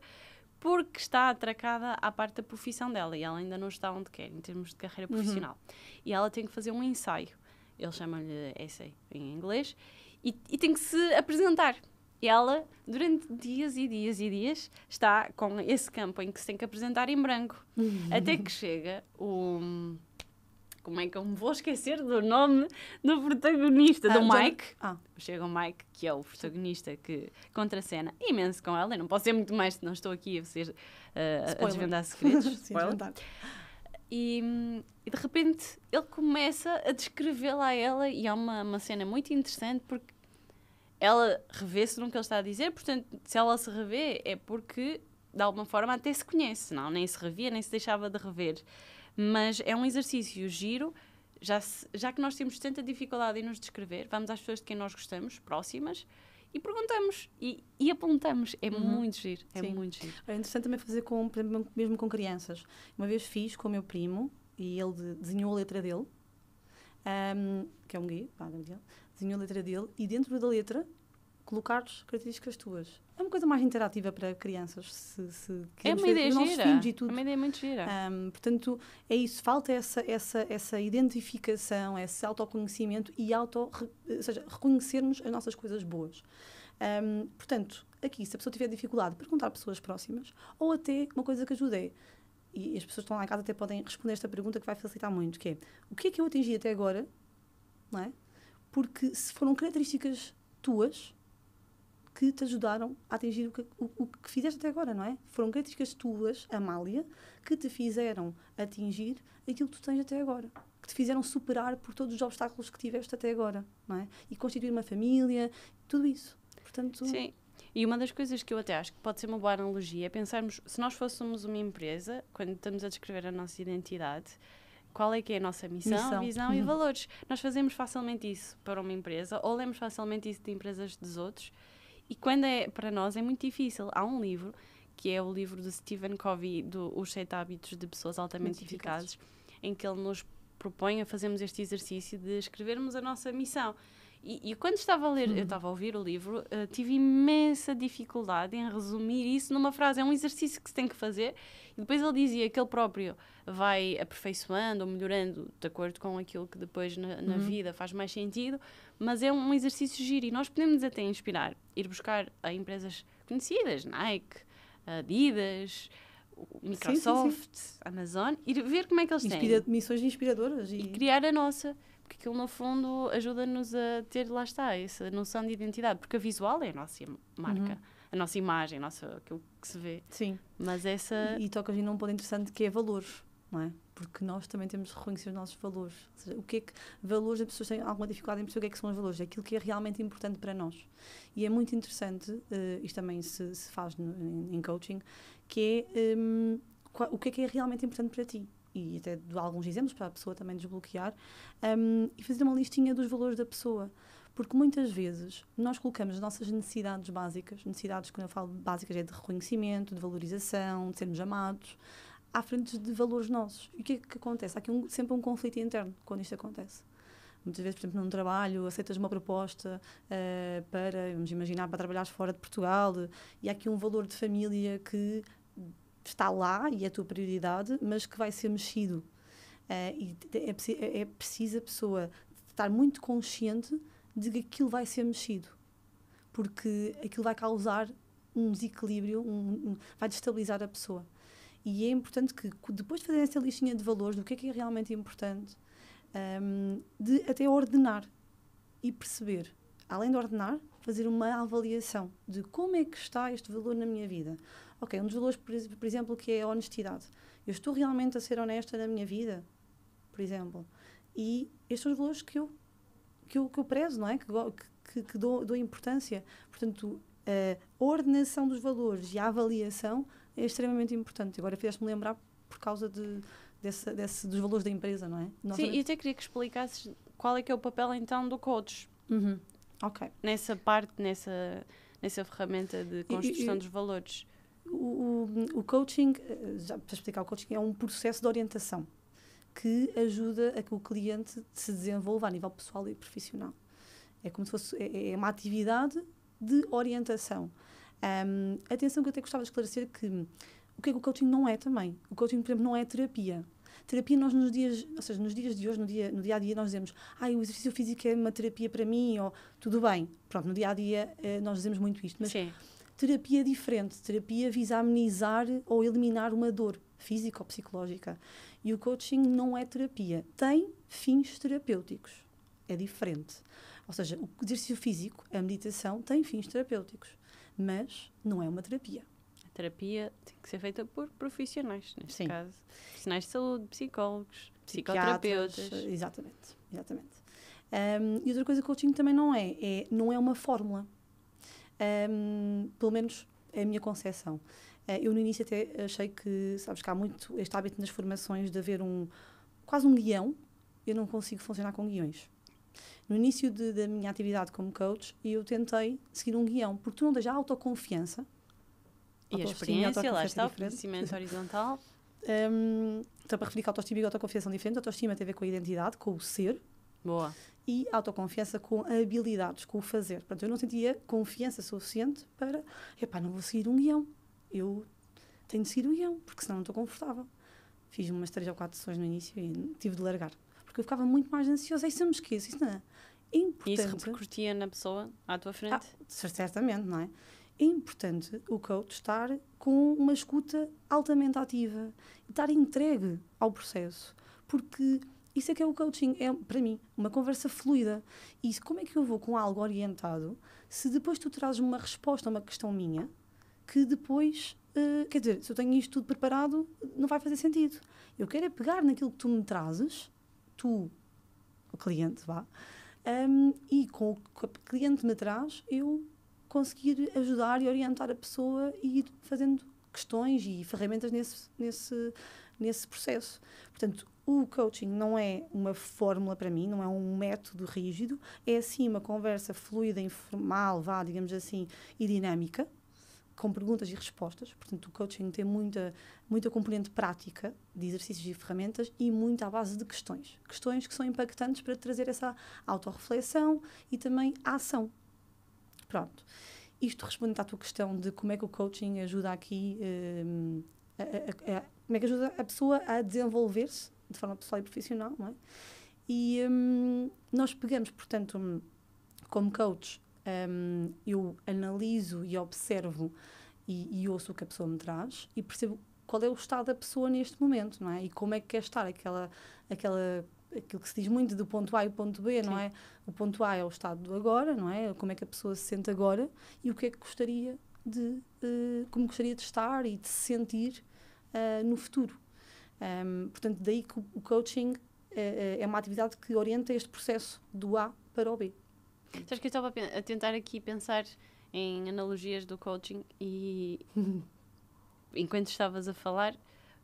porque está atracada à parte da profissão dela e ela ainda não está onde quer, em termos de carreira uhum. profissional. Uhum. E ela tem que fazer um ensaio, eles chamam-lhe essay em inglês, e, e tem que se apresentar e ela, durante dias e dias e dias, está com esse campo em que se tem que apresentar em branco. Uhum. até que chega o. Um como é que eu me vou esquecer do nome do protagonista, ah, do Mike. Ah. Chega o Mike, que é o protagonista que contracena imenso com ela. Eu não posso ser muito mais, não estou aqui a, vocês, uh, ah, a desvendar [laughs] segredos. Sim, e, e, de repente ele começa a descrevê-la a ela e é uma, uma cena muito interessante porque ela revê-se no que ele está a dizer, portanto, se ela se revê é porque de alguma forma até se conhece, não? Nem se revia, nem se deixava de rever. Mas é um exercício giro. Já, se, já que nós temos tanta dificuldade em nos descrever, vamos às pessoas de quem nós gostamos, próximas, e perguntamos e, e apontamos. É uhum. muito giro, é Sim. muito giro. É interessante também fazer com, por exemplo, mesmo com crianças. Uma vez fiz com o meu primo e ele desenhou a letra dele, um, que é um guia, desenhou a letra dele, e dentro da letra colocares características tuas. É uma coisa mais interativa para crianças, se, se É uma ideia gira. É uma ideia muito gira. Um, portanto, é isso. Falta essa, essa, essa identificação, esse autoconhecimento e auto, ou seja, reconhecermos as nossas coisas boas. Um, portanto, aqui, se a pessoa tiver dificuldade, perguntar a pessoas próximas ou até uma coisa que ajudei é, e as pessoas que estão lá em casa até podem responder esta pergunta que vai facilitar muito, que é o que é que eu atingi até agora, não é? Porque se foram características tuas, que te ajudaram a atingir o que, o, o que fizeste até agora, não é? Foram críticas tuas, Amália, que te fizeram atingir aquilo que tu tens até agora que te fizeram superar por todos os obstáculos que tiveste até agora, não é? E constituir uma família, tudo isso. Portanto, Sim. E uma das coisas que eu até acho que pode ser uma boa analogia é pensarmos, se nós fôssemos uma empresa, quando estamos a descrever a nossa identidade, qual é que é a nossa missão, missão. visão uhum. e valores. Nós fazemos facilmente isso para uma empresa, ou lemos facilmente isso de empresas dos outros, e quando é para nós é muito difícil. Há um livro que é o livro de Stephen Covey, do Os Sete Hábitos de Pessoas Altamente eficazes. eficazes, em que ele nos propõe a fazermos este exercício de escrevermos a nossa missão. E, e, quando estava a ler, uhum. eu estava a ouvir o livro, uh, tive imensa dificuldade em resumir isso numa frase. É um exercício que se tem que fazer. E depois ele dizia que ele próprio vai aperfeiçoando ou melhorando de acordo com aquilo que depois na, na uhum. vida faz mais sentido. Mas é um exercício giro e nós podemos até inspirar, ir buscar a empresas conhecidas, Nike, eh, Adidas. Microsoft, sim, sim, sim. Amazon, ir ver como é que eles Inspira têm. Missões inspiradoras. E... e criar a nossa porque aquilo no fundo ajuda-nos a ter, lá está, essa noção de identidade, porque a visual é a nossa marca. Uhum a nossa imagem, a nossa, aquilo que se vê. Sim. Mas essa. E, e toca-se num ponto interessante que é valores, não é? Porque nós também temos de reconhecer os nossos valores. Seja, o que é que valores as pessoas têm alguma dificuldade em perceber o que é que são os valores? É aquilo que é realmente importante para nós. E é muito interessante, uh, isto também se, se faz no, em, em, coaching, que é um, ehm, qual, o que é que é realmente importante para ti e até de alguns exemplos para a pessoa também desbloquear, um, e fazer uma listinha dos valores da pessoa. Porque muitas vezes nós colocamos as nossas necessidades básicas, necessidades, quando eu falo básicas, é de reconhecimento, de valorização, de sermos amados, à frente de valores nossos. E o que é que acontece? Há aqui um, sempre um conflito interno quando isto acontece. Muitas vezes, por exemplo, num trabalho, aceitas uma proposta uh, para, vamos imaginar, para trabalhares fora de Portugal, e há aqui um valor de família que está lá e é a tua prioridade, mas que vai ser mexido. Uh, e é, é, é, preciso a pessoa estar muito consciente de que aquilo vai ser mexido, porque aquilo vai causar um desequilíbrio, um, um, vai destabilizar a pessoa. E é importante que, depois de fazer essa listinha de valores, do que é que é realmente importante, um, ehm, de até ordenar e perceber. Além de ordenar, fazer uma avaliação de como é que está este valor na minha vida Ok, um dos valores, por, exemplo, que é a honestidade. Eu estou realmente a ser honesta na minha vida, por exemplo. E estes são os valores que eu, que eu, que eu prezo, não é? Que, que, que dou, dou importância. Portanto, a ordenação dos valores e a avaliação é extremamente importante. Agora fizeste-me lembrar por causa de, desse, desse, dos valores da empresa, não é? Nós Sim, e até queria que explicasses qual é que é o papel então do coach. Uhum. Ok. Nessa parte, nessa, nessa ferramenta de construção e, e, dos valores. O, o, coaching, eh, já para explicar, o coaching é um processo de orientação que ajuda a que o cliente se desenvolva a nível pessoal e profissional. É como se fosse é, é, é uma atividade de orientação. Um, atenção que eu até gostava de esclarecer que o que é que o coaching não é também. O coaching, por exemplo, não é terapia. Terapia nós nos dias, ou seja, nos dias de hoje, no dia, no dia a dia nós dizemos, ah, o exercício físico é uma terapia para mim ou tudo bem. Pronto, no dia a dia eh, nós dizemos muito isto, mas Sim terapia diferente, terapia visa amenizar ou eliminar uma dor física ou psicológica. E o coaching não é terapia, tem fins terapêuticos. É diferente. Ou seja, o exercício físico, a meditação, tem fins terapêuticos, mas não é uma terapia. A terapia tem que ser feita por profissionais, neste Sim. caso. Profissionais de saúde, psicólogos, psicoterapeutas. Exatamente, exatamente. Um, e outra coisa que o coaching também não é, é, não é uma fórmula. Um, pelo menos é a minha concepção. Uh, eu no início até achei que, sabes, que há muito este hábito nas formações de haver um quase um guião. Eu não consigo funcionar com guiões. No início de, da minha atividade como coach, eu tentei seguir um guião, porque tu não tens a autoconfiança. E a experiência, lá é está, o conhecimento horizontal. um, [laughs] então, para referir que a autoestima e a autoconfiança são diferentes, a autoestima tem a ver com a identidade, com o ser. Boa e autoconfiança com habilidades, com o fazer. Portanto, eu não sentia confiança suficiente para, epá, não vou seguir um guião. Eu tenho de seguir um guião, porque senão não estou confortável. Fiz umas três ou quatro sessões no início e tive de largar. Porque eu ficava muito mais ansiosa. Isso eu me esqueço, isso não é? importante. E isso repercutia na pessoa à tua frente? Ah, certamente, não é? É importante o coach estar com uma escuta altamente ativa, estar entregue ao processo, porque isso é que é o coaching, é para mim uma conversa fluida. E como é que eu vou com algo orientado se depois tu trazes uma resposta a uma questão minha que depois, uh, quer dizer, se eu tenho isto tudo preparado, não vai fazer sentido. Eu quero é pegar naquilo que tu me trazes, tu, o cliente, vá, um, e com o que o cliente me traz, eu conseguir ajudar e orientar a pessoa e ir fazendo questões e ferramentas nesse, nesse, nesse processo. Portanto, o coaching não é uma fórmula para mim, não é um método rígido, é assim uma conversa fluida, informal, vá, digamos assim, e dinâmica, com perguntas e respostas. Portanto, o coaching tem muita, muita componente prática de exercícios e ferramentas e muito à base de questões. Questões que são impactantes para trazer essa autorreflexão e também a ação. Pronto. Isto responde à tua questão de como é que o coaching ajuda aqui, hum, a, a, a, como é que ajuda a pessoa a desenvolver-se de forma pessoal e profissional, não é? E um, nós pegamos, portanto, hum, como coach, um, eu analiso e observo e, e, ouço o que a pessoa me traz e percebo qual é o estado da pessoa neste momento, não é? E como é que quer estar aquela, aquela aquilo que se diz muito do ponto A e o ponto B, Sim. não é? O ponto A é o estado do agora, não é? Como é que a pessoa se sente agora e o que é que gostaria de, uh, como gostaria de estar e de se sentir uh, no futuro. Um, portanto, daí que o coaching é, é uma atividade que orienta este processo do A para o B. Sabes que eu estava a tentar aqui pensar em analogias do coaching e [laughs] enquanto estavas a falar,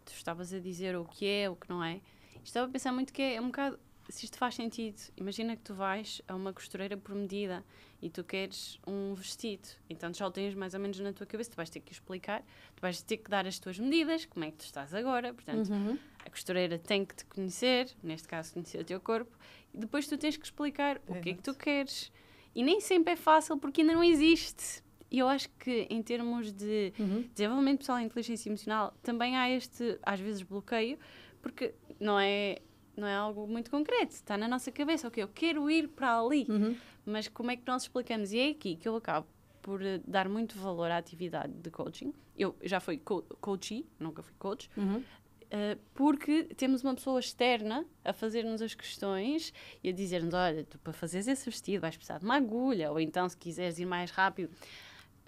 tu estavas a dizer o que é, o que não é. Estava a pensar muito que é, é um bocado se isto faz sentido, imagina que tu vais a uma costureira por medida e tu queres um vestido, então já o tens mais ou menos na tua cabeça, tu vais ter que explicar, tu vais ter que dar as tuas medidas, como é que tu estás agora, portanto, uhum. a costureira tem que te conhecer, neste caso conhecer o teu corpo, e depois tu tens que explicar é. o que é que tu queres. E nem sempre é fácil porque ainda não existe. E eu acho que em termos de uhum. desenvolvimento pessoal e inteligência emocional também há este, às vezes, bloqueio, porque não é não é algo muito concreto, está na nossa cabeça, ok, eu quero ir para ali, uhum. mas como é que nós explicamos? E é aqui que eu acabo por eh, dar muito valor à atividade de coaching. Eu já fui co coachee, nunca fui coach, uhum. uh, porque temos uma pessoa externa a fazer-nos as questões e a dizer-nos: olha, tu para fazeres esse vestido vais precisar de uma agulha, ou então se quiseres ir mais rápido.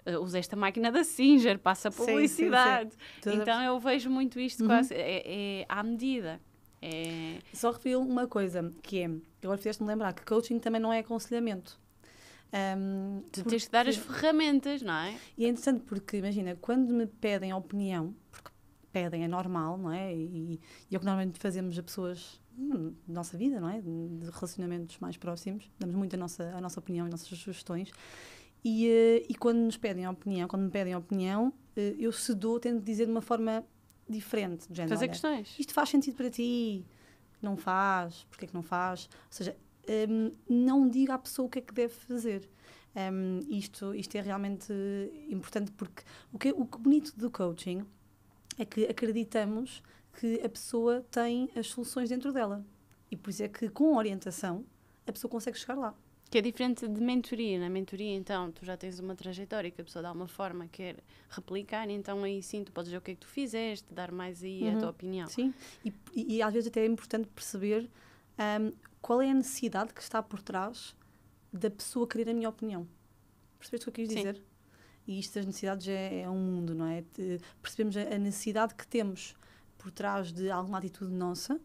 Uh, usa esta máquina da Singer, passa publicidade. Sim, sim, sim. Então eu vejo muito isto uhum. quase é, é à medida. É... Só reveio uma coisa, que é, agora fizeste-me lembrar que coaching também não é aconselhamento. Um, tu porque... tens que dar as ferramentas, não é? E é interessante porque, imagina, quando me pedem a opinião, porque pedem é normal, não é? E, e é o que normalmente fazemos a pessoas hum, da nossa vida, não é? De relacionamentos mais próximos, damos muito a nossa, a nossa opinião, as nossas sugestões. E, eh, e quando nos pedem a opinião, quando me pedem a opinião, eh, eu se tendo tento dizer de uma forma diferente. De género, Fazer olha, questões. Isto faz sentido para ti? Não faz? Porquê é que não faz? Ou seja, um, não diga à pessoa o que é que deve fazer. Um, isto, isto é realmente importante porque o que, o que bonito do coaching é que acreditamos que a pessoa tem as soluções dentro dela. E por isso é que, com orientação, a pessoa consegue chegar lá. Que é diferente de mentoria. Na é? mentoria, então, tu já tens uma trajetória que a pessoa dá uma forma, quer replicar, então aí sim tu podes dizer o que é que tu fizeste, dar mais aí uhum. a tua opinião. Sim, e, e, às vezes até é importante perceber um, qual é a necessidade que está por trás da pessoa querer a minha opinião. Percebeste o que eu quis sim. dizer? E isto das necessidades é, é um mundo, não é? De, percebemos a, a necessidade que temos por trás de alguma atitude nossa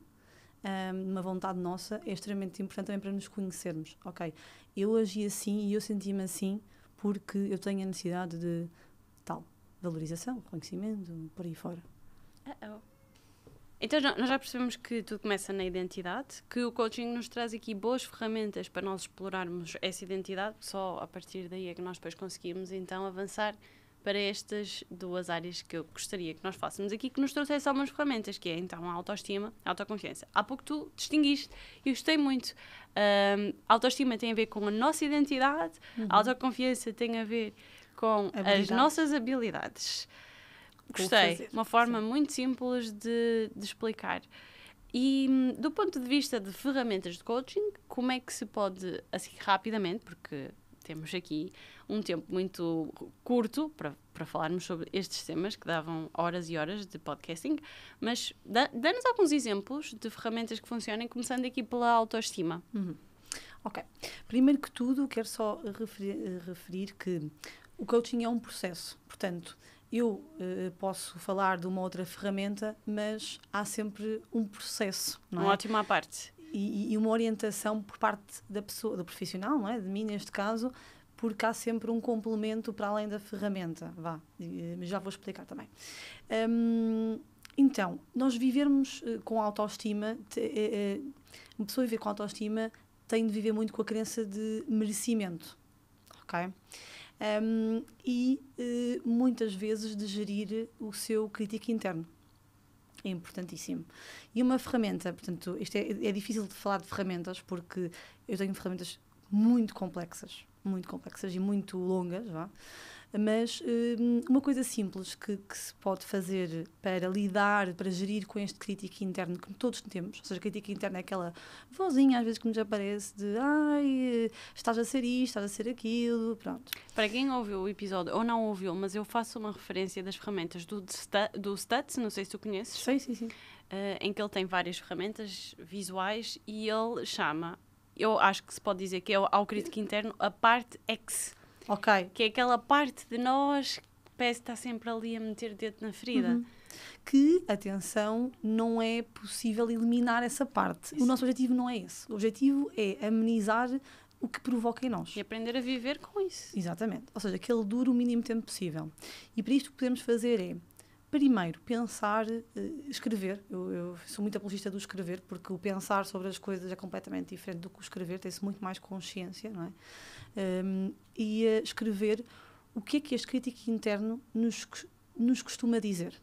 uma vontade nossa, é extremamente importante também para nos conhecermos. Ok, eu agi assim e eu senti-me assim porque eu tenho a necessidade de tal valorização, conhecimento, por aí fora. Uh -oh. Então, nós já percebemos que tudo começa na identidade, que o coaching nos traz aqui boas ferramentas para nós explorarmos essa identidade, só a partir daí é que nós depois conseguimos então avançar para estas duas áreas que eu gostaria que nós fássemos aqui, que nos trouxesse algumas ferramentas, que é então a autoestima, a autoconfiança. Há pouco tu distinguiste e gostei muito. Um, a autoestima tem a ver com a nossa identidade, uhum. a autoconfiança tem a ver com as nossas habilidades. Gostei. Uma forma Sim. muito simples de, de explicar. E hum, do ponto de vista de ferramentas de coaching, como é que se pode, assim rapidamente, porque temos aqui um tempo muito curto para, para falarmos sobre estes temas que davam horas e horas de podcasting, mas dá-nos alguns exemplos de ferramentas que funcionem, começando aqui pela autoestima. Uhum. Ok. Primeiro que tudo, quero só referir, referir que o coaching é um processo, portanto, eu eh, posso falar de uma outra ferramenta, mas há sempre um processo. Não um é? ótimo à parte e, e, uma orientação por parte da pessoa, do profissional, não é? de mim neste caso, porque há sempre um complemento para além da ferramenta. Vá, eh, mas já vou explicar também. Hum, então, nós vivermos eh, com autoestima, eh, uma pessoa viver com autoestima tem de viver muito com a crença de merecimento, ok? Um, e muitas vezes de gerir o seu crítico interno é importantíssimo. E uma ferramenta, portanto, isto é, é difícil de falar de ferramentas porque eu tenho ferramentas muito complexas, muito complexas e muito longas, vá. Mas hum, uma coisa simples que, que, se pode fazer para lidar, para gerir com este crítico interno que todos temos, ou seja, a crítica interna é aquela vozinha às vezes que nos aparece de ai, eh, estás a ser isto, estás a ser aquilo, pronto. Para quem ouviu o episódio ou não ouviu, mas eu faço uma referência das ferramentas do, do Stats, não sei se tu conheces. Sim, sim, sim. Uh, em que ele tem várias ferramentas visuais e ele chama, eu acho que se pode dizer que é ao crítico interno, a parte X Ok. Que é aquela parte de nós que parece estar sempre ali a meter o dedo na ferida. Uhum. Que, atenção, não é possível eliminar essa parte. Isso. O nosso objetivo não é esse. O objetivo é amenizar o que provoca em nós. E aprender a viver com isso. Exatamente. Ou seja, que ele dure o mínimo tempo possível. E para isto o que podemos fazer é, primeiro, pensar, eh, escrever. Eu, eu, sou muito apologista do escrever, porque o pensar sobre as coisas é completamente diferente do que o escrever, tem-se muito mais consciência, não é? um, ehm, e a escrever o que é que este crítico interno nos, nos costuma dizer.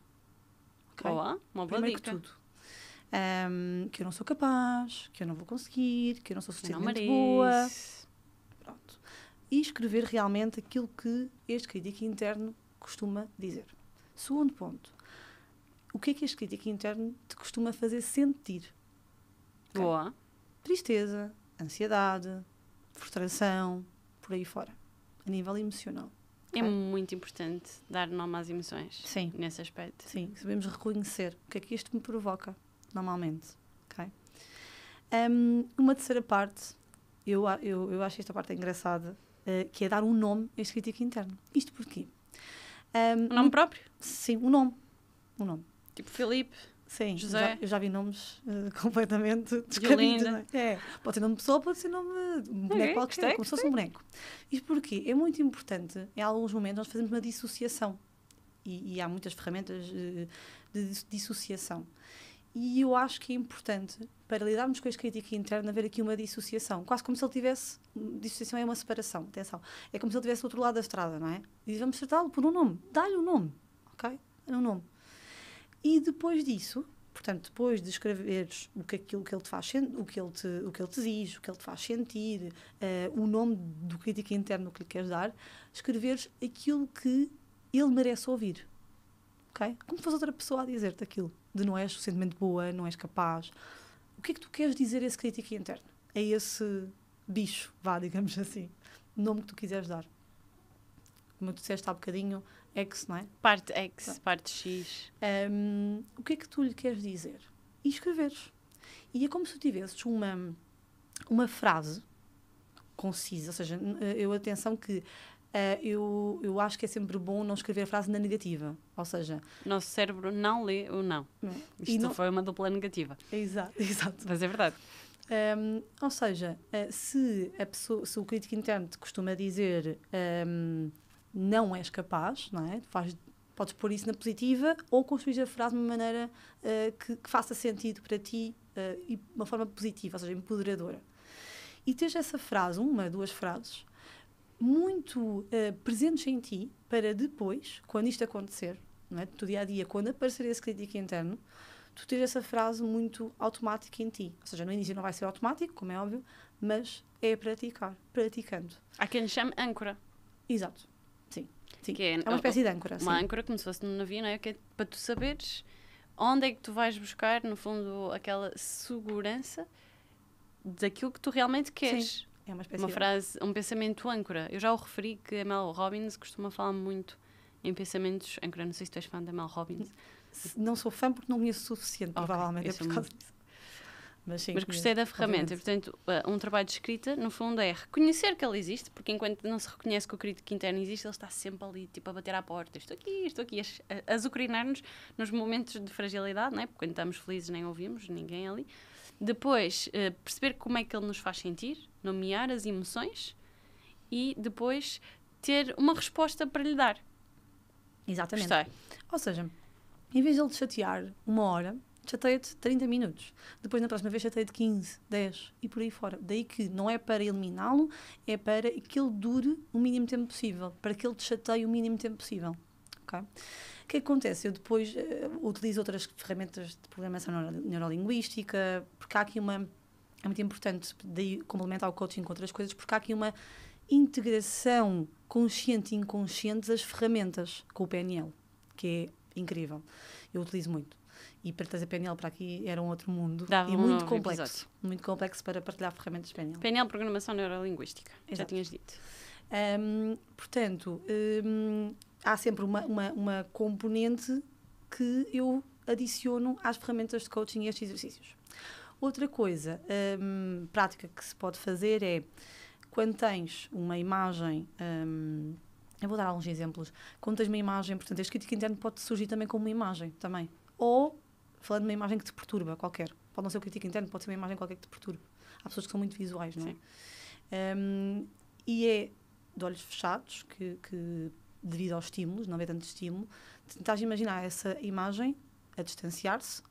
Okay? Olá, uma boa Primeiro dica. que tudo. Um, ehm, que eu não sou capaz, que eu não vou conseguir, que eu não sou suficientemente boa. Pronto. E escrever realmente aquilo que este crítico interno costuma dizer. Segundo ponto, o que é que este crítico interno te costuma fazer sentir? Boa. Tristeza, ansiedade, frustração, por aí fora, a nível emocional. É okay? muito importante dar nome às emoções. Sim. Nesse aspecto. Sim, sabemos reconhecer o que é que isto me provoca, normalmente. Ok? Um, uma terceira parte, eu, eu, eu acho esta parte engraçada, uh, que é dar um nome a este crítico interno. Isto porquê? Hum, um, o nome próprio? Sim, o um nome. um nome. Tipo Filipe. Sim, José. Já, eu já vi nomes uh, [laughs] completamente descabidos. É? é, pode ser nome de pessoa, pode ser nome de um boneco okay, é, qualquer, okay, é como se fosse um boneco. Isto porque É muito importante, em alguns momentos, nós fazemos uma dissociação. E, e há muitas ferramentas eh, de dissociação. E eu acho que é importante, para lidarmos com a crítica interna, haver aqui uma dissociação. Quase como se ele tivesse. Hum, dissociação é uma separação, atenção. É como se ele tivesse do outro lado da estrada, não é? E vamos tratá-lo por um nome. Dá-lhe um nome, ok? Um nome. E depois disso, portanto, depois de escreveres o que aquilo que ele te faz, o que ele te, o que ele te diz, o que ele te faz sentir, uh, o nome do crítico interno que lhe queres dar, escreveres aquilo que ele merece ouvir. OK? Como se fosse outra pessoa a dizer-te aquilo, de não és suficientemente boa, não és capaz. O que é que tu queres dizer a esse crítico interno? A esse bicho, vá, [laughs] digamos assim, nome que tu quiseres dar. Como tu disseste há bocadinho, X, não é? Parte X, tá. parte X. Um, o que é que tu lhe queres dizer? E escreveres. E é como se tu tivesses uma, uma frase concisa, ou seja, eh, eu atenção que Uh, eu, eu acho que é sempre bom não escrever a frase na negativa. Ou seja, nosso cérebro não lê o não. não. É? Isto não... foi uma dupla negativa. Exato, [laughs] exato. Mas é verdade. Um, ou seja, uh, se, a pessoa, se o crítico interno costuma dizer um, não és capaz, não é? Faz, podes pôr isso na positiva ou construir a frase de uma maneira uh, que, que, faça sentido para ti uh, e de uma forma positiva, ou seja, empoderadora. E tens essa frase, uma, duas frases, muito uh, presentes em ti para depois, quando isto acontecer, não é? do dia a dia, quando aparecer esse crítico interno, tu tens essa frase muito automática em ti. Ou seja, no início não vai ser automático, como é óbvio, mas é praticar, praticando. Há quem chame âncora. Exato. Sim. Sim. Que é, é uma espécie de âncora. Uma sim. âncora, como se fosse num navio, não é? Que é para tu saberes onde é que tu vais buscar, no fundo, aquela segurança daquilo que tu realmente queres. Sim. É uma espécie uma frase, um pensamento âncora. Eu já o referi que a Mel Robbins costuma falar muito em pensamentos âncora. Não sei se tu és fã da Mel Robbins. Não sou fã porque não conheço o suficiente, okay. provavelmente, é, é por causa disso. Mas, sim, mas gostei da ferramenta. e Portanto, eh, um trabalho de escrita, no fundo, é reconhecer que ele existe, porque enquanto não se reconhece que o crítico interno existe, ele está sempre ali, tipo, a bater à porta. Estou aqui, estou aqui, a azucrinar-nos nos momentos de fragilidade, não é? Porque quando estamos felizes nem ouvimos ninguém ali. Depois, eh, perceber como é que ele nos faz sentir, nomear as emoções e depois ter uma resposta para lhe dar. Exatamente. Gostei. Ou seja, em vez de ele te chatear uma hora, chateia-te 30 minutos. Depois, na próxima vez, chateia-te 15, 10 e por aí fora. Daí que não é para eliminá-lo, é para que ele dure o mínimo tempo possível, para que ele te chateie o mínimo tempo possível. Okay? O que é acontece? Eu depois uh, utilizo outras ferramentas de programação neuro neurolinguística, porque há aqui uma. É muito importante, daí complementar o coaching com outras coisas, porque há aqui uma integração consciente e inconsciente das ferramentas com o PNL, que é incrível. Eu utilizo muito. E para trazer PNL para aqui era um outro mundo. Dava e um muito complexo. Episódio. Muito complexo para partilhar ferramentas de PNL. PNL, Programação Neurolinguística. Exato. Já tinhas dito. Um, portanto, um, há sempre uma, uma, uma componente que eu adiciono às ferramentas de coaching e estes exercícios. Outra coisa um, prática que se pode fazer é quando tens uma imagem. Um, eu vou dar alguns exemplos. Quando tens uma imagem, portanto, este crítico interno pode surgir também como uma imagem, também ou falando de uma imagem que te perturba, qualquer. Pode não ser o crítico interno, pode ser uma imagem qualquer que te perturbe. Há pessoas que são muito visuais, não é? Um, e é de olhos fechados, que, que devido aos estímulos, não haver tanto estímulo, tentas imaginar essa imagem a distanciar-se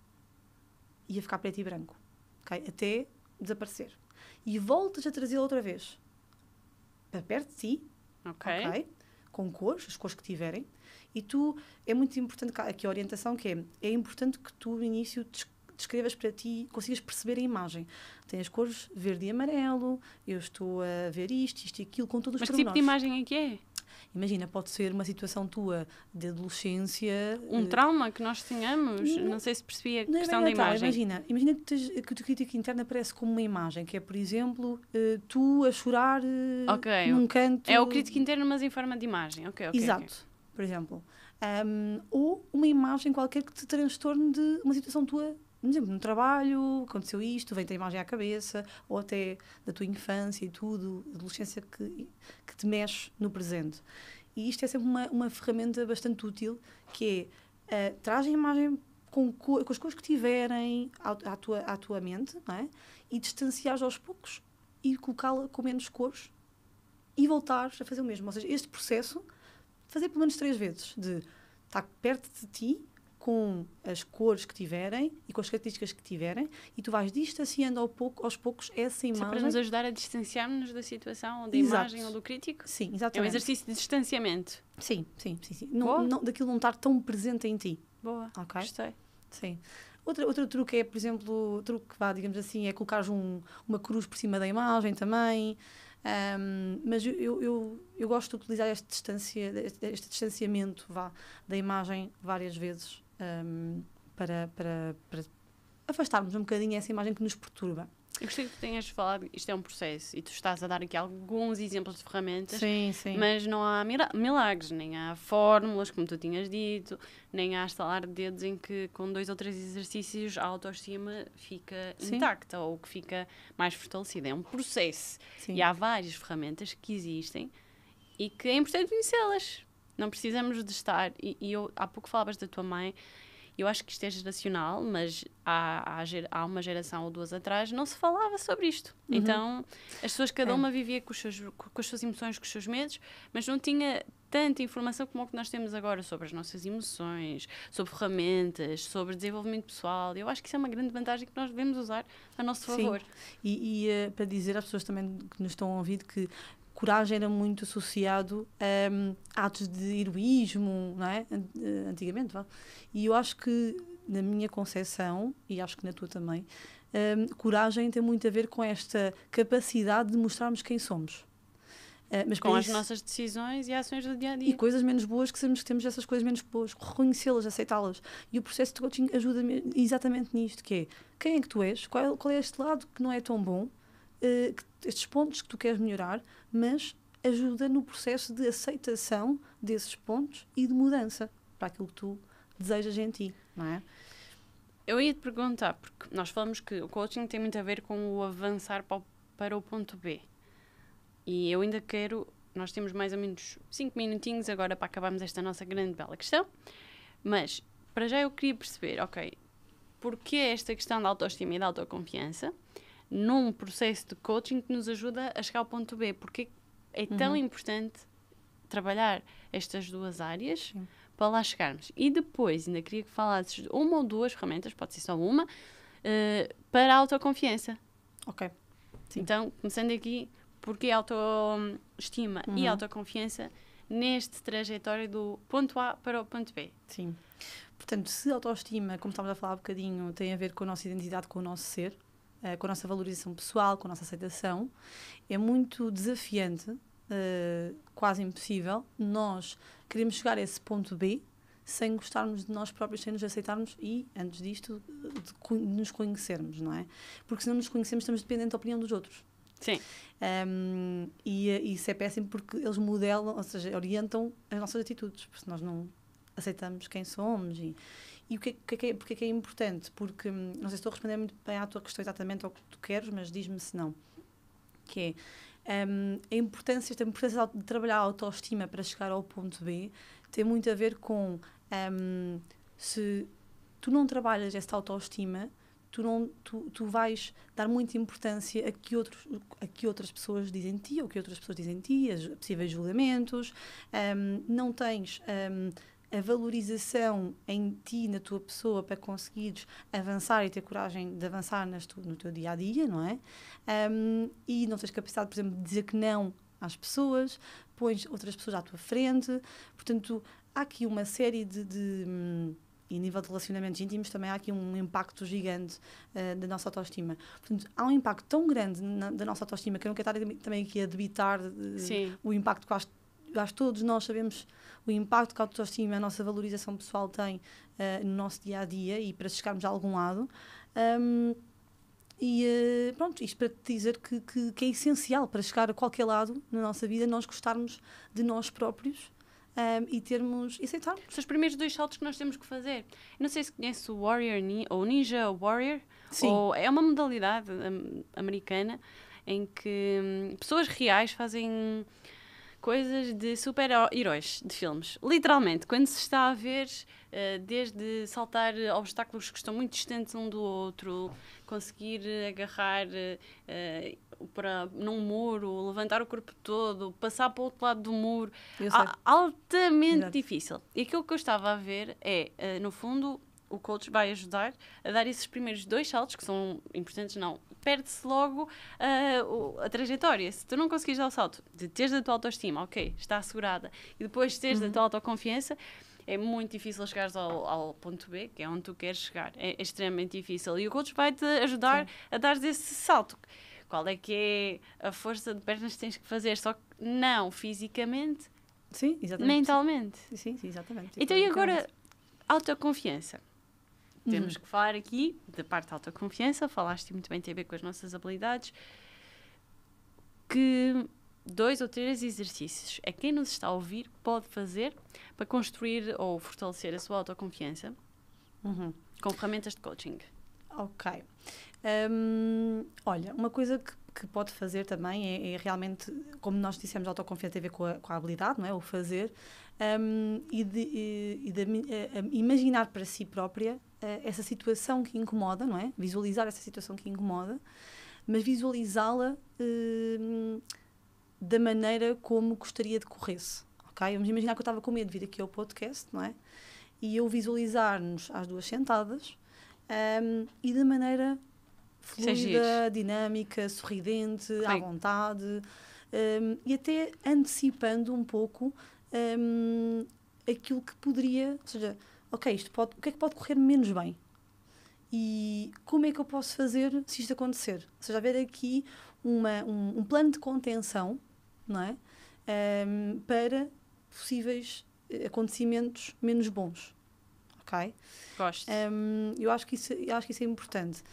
e a ficar preto e branco, okay? até desaparecer. E voltas a trazê-la outra vez para perto de ti, okay. okay? com cores, as cores que tiverem, e tu, é muito importante aqui a orientação que é, é importante que tu no início descrevas para ti, consigas perceber a imagem. Tem as cores verde e amarelo, eu estou a ver isto, isto e aquilo, com todos os Mas que tipo de imagem é que é? Imagina, pode ser uma situação tua de adolescência. Um eh, trauma que nós tínhamos. Não, não sei se percebi a é questão é da imagem. Tá, imagina, imagina que, tens, que a interno aparece como uma imagem, que é, por exemplo, eh, tu a chorar eh, okay. num canto. É o crítico interno, mas em forma de imagem. Okay, okay, Exato, okay. por exemplo. Um, ou uma imagem qualquer que te transtorne de uma situação tua por exemplo, no trabalho, aconteceu isto, vem-te a imagem à cabeça, ou até da tua infância e tudo, adolescência que, que te mexe no presente. E isto é sempre uma, uma ferramenta bastante útil, que é, uh, traz a imagem com, com, as cores que tiverem à, à, tua, à tua mente, não é? E distanciar aos poucos e colocá-la com menos cores e voltar a fazer o mesmo. Ou seja, este processo, fazer pelo menos três vezes, de estar tá perto de ti com as cores que tiverem e com as características que tiverem e tu vais distanciando ao pouco, aos poucos essa imagem. para nos ajudar a distanciarmos da situação, da Exato. imagem ou do crítico? Sim, é exatamente. É um exercício de distanciamento. Sim, sim, sim. sim. Não, não, daquilo não estar tão presente em ti. Boa, okay? gostei. Sim. Outra, outro truque é, por exemplo, truque que vá, digamos assim, é colocar um, uma cruz por cima da imagem também. Um, mas eu, eu, eu, gosto de utilizar este, distancia, este distanciamento vá, da imagem várias vezes um, para, para, para afastarmos um bocadinho essa imagem que nos perturba. Eu gostei que tenhas falado, isto é um processo e tu estás a dar aqui alguns exemplos de ferramentas, sim, sim. mas não há milagres, nem há fórmulas, como tu tinhas dito, nem há estalar de dedos em que com dois ou três exercícios a autoestima fica sim. intacta ou que fica mais fortalecida. É um processo e há várias ferramentas que existem e que é importante conhecê-las. Não precisamos de estar. E, e eu, há pouco falavas da tua mãe, eu acho que isto é geracional, mas há, há, há, uma geração ou duas atrás não se falava sobre isto. Uhum. Então, as pessoas, cada é. uma vivia com, seus, com, as suas emoções, com os seus medos, mas não tinha tanta informação como o que nós temos agora sobre as nossas emoções, sobre ferramentas, sobre desenvolvimento pessoal. Eu acho que isso é uma grande vantagem que nós devemos usar a nosso favor. Sim. E, e uh, para dizer às pessoas também que nos estão a ouvir que coragem era muito associado a ehm, atos de heroísmo, não é? Eh, antigamente, vá. E eu acho que, na minha concepção, e acho que na tua também, ehm, coragem tem muito a ver com esta capacidade de mostrarmos quem somos. Uh, mas com as isso, nossas decisões e ações do dia a dia. E coisas menos boas que sabemos que temos essas coisas menos boas, reconhecê-las, aceitá-las. E o processo de coaching ajuda exatamente nisto, que é quem é que tu és, qual, qual é este lado que não é tão bom, uh, que, estes pontos que tu queres melhorar, mas ajuda no processo de aceitação desses pontos e de mudança para aquilo que tu desejas em ti, não é? Eu ia te perguntar, porque nós falamos que o coaching tem muito a ver com o avançar para o, para o ponto B. E eu ainda quero, nós temos mais ou menos 5 minutinhos agora para acabarmos esta nossa grande bela questão, mas para já eu queria perceber, ok, porque esta questão da autoestima e da autoconfiança? num processo de coaching que nos ajuda a chegar ao ponto B. Porque é tão uhum. importante trabalhar estas duas áreas Sim. para lá chegarmos. E depois, ainda queria que falasses de uma ou duas ferramentas, pode ser só uma, uh, para a autoconfiança. Ok. Sim. Então, começando aqui, porque autoestima uhum. e autoconfiança neste trajetório do ponto A para o ponto B. Sim. Portanto, se a autoestima, como estávamos a falar há um bocadinho, tem a ver com a nossa identidade, com o nosso ser, eh, com a nossa valorização pessoal, com a nossa aceitação, é muito desafiante, uh, quase impossível. Nós queremos chegar a esse ponto B sem gostarmos de nós próprios, sem nos aceitarmos e, antes disto, de, de nos conhecermos, não é? Porque se não nos conhecemos, estamos dependentes da opinião dos outros. Sim. Um, ehm, e, e eh, isso é péssimo porque eles modelam, ou seja, orientam as nossas atitudes, porque nós não aceitamos quem somos e, e o que, é, é que, é, porque é que é importante? Porque, hum, não sei se estou a responder muito bem à tua questão exatamente ao que tu queres, mas diz-me se não. Que é um, a importância, a importância de trabalhar a autoestima para chegar ao ponto B tem muito a ver com um, se tu não trabalhas essa autoestima, tu não tu, tu vais dar muita importância a que outros a que outras pessoas dizem ti ou que outras pessoas dizem ti as possíveis julgamentos um, não tens um, a valorização em ti, na tua pessoa, para conseguires avançar e ter coragem de avançar tu, no teu dia a dia, não é? Um, e não tens capacidade, por exemplo, de dizer que não às pessoas, pões outras pessoas à tua frente. Portanto, há aqui uma série de. de hum, e nível de relacionamentos íntimos também há aqui um impacto gigante uh, da nossa autoestima. Portanto, há um impacto tão grande na, da nossa autoestima que eu não quero estar também aqui a debitar uh, o impacto que acho acho que todos nós sabemos o impacto que a autoestima, a nossa valorização pessoal tem uh, eh, no nosso dia a dia e para chegarmos a algum lado. Um, e eh, pronto, isto para te dizer que, que, que, é essencial para chegar a qualquer lado na nossa vida nós gostarmos de nós próprios. Um, e termos e aceitarmos. São os primeiros dois saltos que nós temos que fazer. Não sei se conhece o Warrior ou Ninja Warrior, Sim. ou é uma modalidade hum, americana em que hum, pessoas reais fazem coisas de super-heróis de filmes. Literalmente, quando se está a ver, eh, desde saltar obstáculos que estão muito distantes um do outro, conseguir agarrar eh, para, num muro, levantar o corpo todo, passar para o outro lado do muro, altamente Exato. difícil. E aquilo que eu estava a ver é, eh, no fundo, o coach vai ajudar a dar esses primeiros dois saltos, que são importantes, não. Perde-se logo uh, a trajetória. Se tu não conseguires dar o salto de teres a tua autoestima, ok, está assegurada, e depois teres uhum. a tua autoconfiança, é muito difícil chegares ao, ao, ponto B, que é onde tu queres chegar. É, extremamente difícil. E o coach vai-te ajudar Sim. a dar esse salto. Qual é que é a força de pernas que tens que fazer? Só que não fisicamente, Sim, exatamente. Mentalmente. Sim, sim exatamente. Então, tipo, e agora, é autoconfiança. Temos uhum. que falar aqui da parte da autoconfiança, falaste muito bem, tem a ver com as nossas habilidades. Que dois ou três exercícios é quem nos está a ouvir pode fazer para construir ou fortalecer a sua autoconfiança uhum. com ferramentas de coaching. Ok. Um, olha, uma coisa que, que pode fazer também é, é, realmente, como nós dissemos, a autoconfiança tem a ver com a, com a habilidade, não é? O fazer um, e, de, e, eh, imaginar para si própria eh, essa situação que incomoda, não é? Visualizar essa situação que incomoda, mas visualizá-la uh, da maneira como gostaria de corresse, ok? Vamos imaginar que eu estava com medo de vir aqui ao podcast, não é? E eu visualizar-nos às duas sentadas um, ehm, e da maneira fluida, dinâmica, sorridente, Sim. à vontade um, ehm, e até antecipando um pouco um, ehm, aquilo que poderia, ou seja, ok, isto pode, o que é que pode correr menos bem? E como é que eu posso fazer se isto acontecer? Ou seja, haver aqui uma, um, um plano de contenção, não é? Um, para possíveis eh, acontecimentos menos bons, ok? Gosto. Um, eu, acho que isso, eu acho que isso é importante.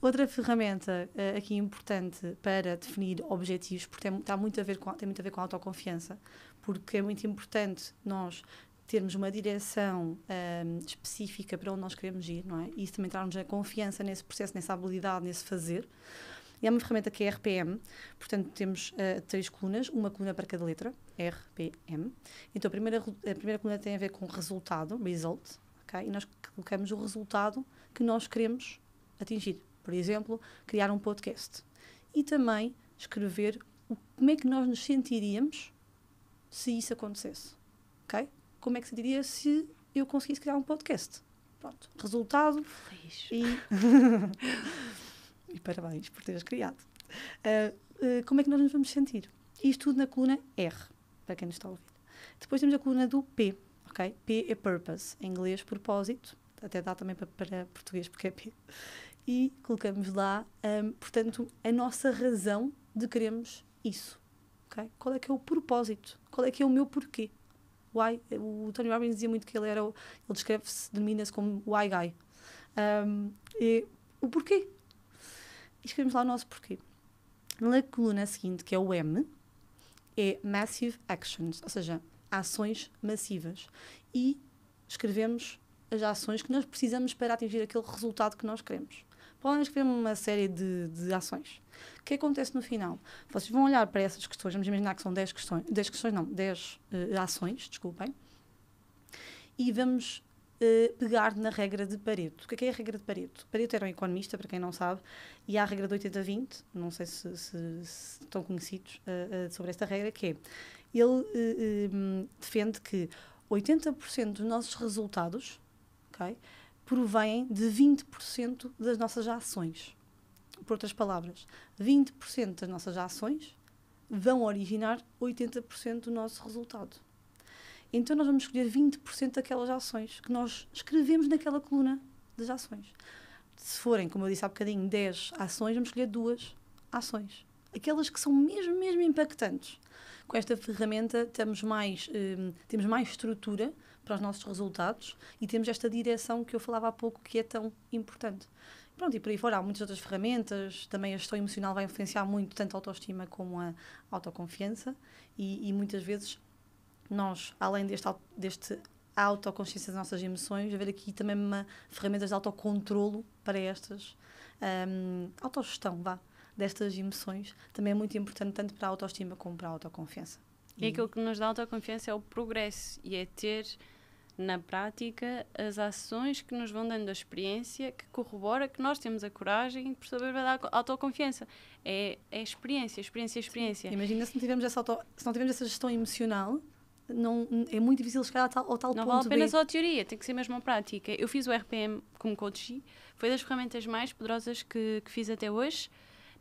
Outra ferramenta uh, aqui importante para definir objetivos, porque tem, tá muito a ver com, tem muito a ver com a autoconfiança, porque é muito importante nós termos uma direção um, específica para onde nós queremos ir, não é? E isso também traz-nos a confiança nesse processo, nessa habilidade, nesse fazer. E é uma ferramenta que é RPM, portanto temos uh, três colunas, uma coluna para cada letra, RPM. Então a primeira, a primeira coluna tem a ver com resultado, result, ok? e nós colocamos o resultado que nós queremos atingir. Por exemplo, criar um podcast. E também escrever o, como é que nós nos sentiríamos se isso acontecesse. ok? como é que se diria se eu conseguisse criar um podcast. Pronto, resultado. Feliz. E, [laughs] e parabéns por teres criado. Uh, uh, como é que nós nos vamos sentir? Isto tudo na coluna R, para quem nos está a ouvir. Depois temos a coluna do P, ok? P é purpose, em inglês propósito, até dá também para, para português porque é P. E colocamos lá, um, ehm, portanto, a nossa razão de queremos isso, ok? Qual é que é o propósito? Qual é que é o meu porquê? o, o Tony Robbins dizia muito que ele era, ele descreve-se, denomina-se como o guy. Um, e o porquê? E escrevemos lá o nosso porquê. Na coluna seguinte, que é o M, é Massive Actions, ou seja, ações massivas. E escrevemos as ações que nós precisamos para atingir aquele resultado que nós queremos. Podem escrever uma série de, de ações. O é que acontece no final? Vocês vão olhar para essas questões, vamos imaginar que são 10 questões, 10 questões não, 10 uh, eh, ações, desculpem, e vamos uh, pegar na regra de Pareto. O que é, que é a regra de Pareto? Pareto era um economista, para quem não sabe, e há a regra de 80-20, não sei se, se, se estão conhecidos uh, sobre esta regra, que é, ele defende que 80% dos nossos resultados, ok, provém de 20% das nossas ações por outras palavras, 20% das nossas ações vão originar 80% do nosso resultado. Então nós vamos escolher 20% daquelas ações que nós escrevemos naquela coluna das ações. Se forem, como eu disse há bocadinho, 10 ações, vamos escolher duas ações. Aquelas que são mesmo, mesmo impactantes. Com esta ferramenta temos mais, um, temos mais estrutura para os nossos resultados e temos esta direção que eu falava há pouco que é tão importante. Pronto, e por aí fora há muitas outras ferramentas. Também a gestão emocional vai influenciar muito tanto a autoestima como a autoconfiança. E, e muitas vezes nós, além deste, deste autoconsciência das nossas emoções, haver aqui também uma, ferramentas de autocontrolo para estas. Um, autogestão, vá, destas emoções também é muito importante tanto para a autoestima como para a autoconfiança. E, e aquilo que nos dá autoconfiança é o progresso e é ter na prática as ações que nos vão dando a experiência que corrobora que nós temos a coragem por saber dar autoconfiança. É, é experiência, experiência, experiência. Sim. Imagina se não, tivermos essa auto, se não tivermos essa gestão emocional, não, é muito difícil chegar ao tal, ao tal não ponto. Não vale apenas B. a teoria, tem que ser mesmo a prática. Eu fiz o RPM como coach, foi das ferramentas mais poderosas que, que fiz até hoje.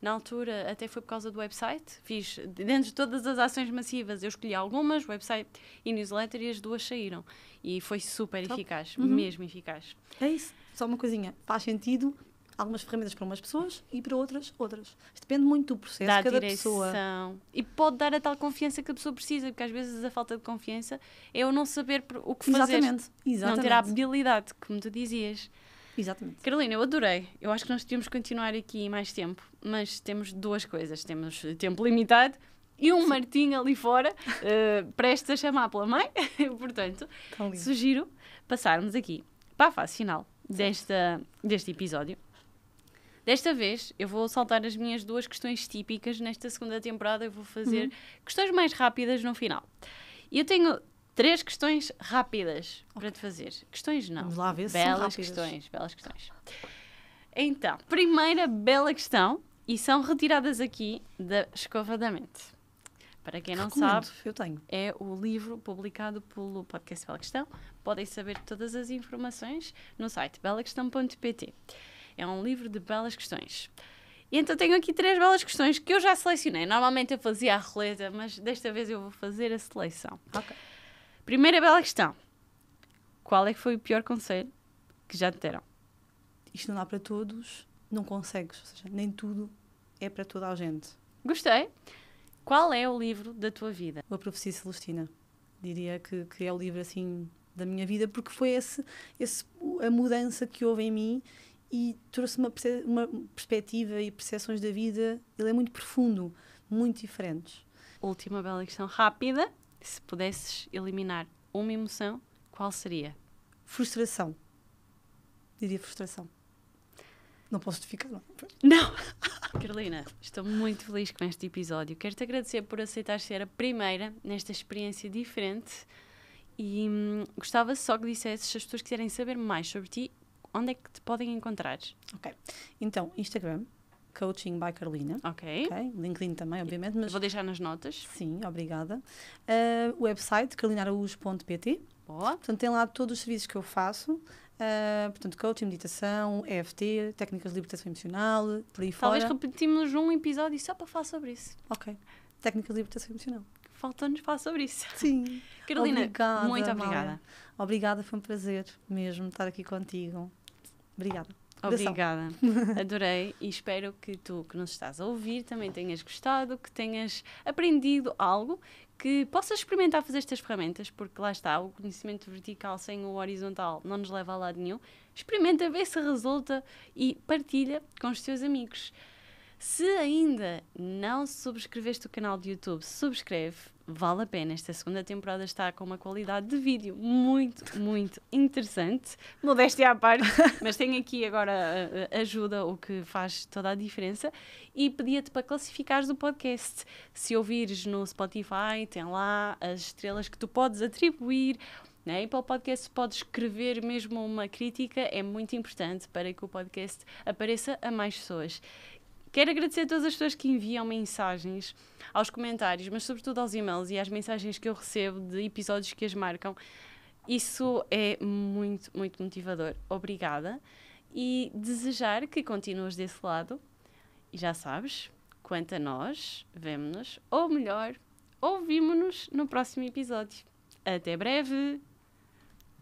Na altura, até foi por causa do website. Fiz, dentro de todas as ações massivas, eu escolhi algumas, website e newsletter, e as duas saíram. E foi super Top. eficaz, uhum. mesmo eficaz. É isso. Só uma coisinha. Faz sentido algumas ferramentas para umas pessoas e para outras, outras. Isto depende muito do processo da cada direção. pessoa. E pode dar a tal confiança que a pessoa precisa, porque às vezes a falta de confiança é o não saber o que fazer. Exatamente. Exatamente. Não ter a habilidade, como tu dizias. Exatamente. Carolina, eu adorei. Eu acho que nós tínhamos continuar aqui mais tempo, mas temos duas coisas. Temos tempo limitado e um Sim. Martim ali fora, uh, [laughs] eh, prestes a chamar pela mãe. [laughs] Portanto, sugiro passarmos aqui para a fase final desta, deste episódio. Desta vez eu vou saltar as minhas duas questões típicas nesta segunda temporada. Eu vou fazer uhum. questões mais rápidas no final. Eu tenho Três questões rápidas okay. para te fazer. Questões não. Vamos lá ver se belas questões, belas questões. Então, primeira bela questão e são retiradas aqui da escova da mente. Para quem não Recomendo, sabe, é o livro publicado pelo podcast Bela Questão. Podem saber todas as informações no site belaquestão.pt. É um livro de belas questões. E então tenho aqui três belas questões que eu já selecionei. Normalmente eu fazia a roleta, mas desta vez eu vou fazer a seleção. Ok. Primeira bela questão. Qual é que foi o pior conselho que já te deram? Isto não dá para todos, não consegues. Ou seja, nem tudo é para toda a gente. Gostei. Qual é o livro da tua vida? A Profecia Celestina. Diria que, que é o livro, assim, da minha vida, porque foi esse, esse a mudança que houve em mim e trouxe uma, uma perspectiva e percepções da vida. Ele é muito profundo, muito diferentes. Última bela questão rápida se pudesses eliminar uma emoção, qual seria? Frustração. Diria frustração. Não posso te ficar, não. Não! [laughs] Carolina, estou muito feliz com este episódio. Quero-te agradecer por aceitar ser a primeira nesta experiência diferente e hum, gostava só que dissesses, se as pessoas quiserem saber mais sobre ti, onde é que te podem encontrar? Ok. Então, Instagram, Coaching by Carolina. Ok. okay. LinkedIn também, obviamente. Mas... Vou deixar nas notas. Sim, obrigada. Uh, website carolinaraújo.pt. Boa. Portanto, tem lá todos os serviços que eu faço. Uh, portanto, coaching, meditação, EFT, técnicas de libertação emocional, por aí Talvez fora. Talvez repetimos um episódio só para falar sobre isso. Ok. Técnicas de libertação emocional. Falta-nos falar sobre isso. Sim. [laughs] Carolina, obrigada, muito obrigada. Obrigada, foi um prazer mesmo estar aqui contigo. Obrigada. Obrigada. Adorei e espero que tu que nos estás a ouvir também tenhas gostado, que tenhas aprendido algo, que possas experimentar fazer estas ferramentas, porque lá está, o conhecimento vertical sem o horizontal não nos leva a lado nenhum. Experimenta, vê se resulta e partilha com os teus amigos. Se ainda não subscreveste o canal do YouTube, subscreve vale a pena. Esta segunda temporada está com uma qualidade de vídeo muito, muito interessante. Modéstia à parte, [laughs] mas tenho aqui agora eh, ajuda, o que faz toda a diferença. E pedia-te para classificares o podcast. Se ouvires no Spotify, tem lá as estrelas que tu podes atribuir. Né? para o Podcast pode escrever mesmo uma crítica, é muito importante para que o podcast apareça a mais pessoas. Quero agradecer a todas as pessoas que enviam mensagens aos comentários, mas sobretudo aos e-mails e às mensagens que eu recebo de episódios que as marcam. Isso é muito, muito motivador. Obrigada. E desejar que continuas desse lado. E já sabes, quanto a nós, vemo-nos, ou melhor, ouvimos nos no próximo episódio. Até breve!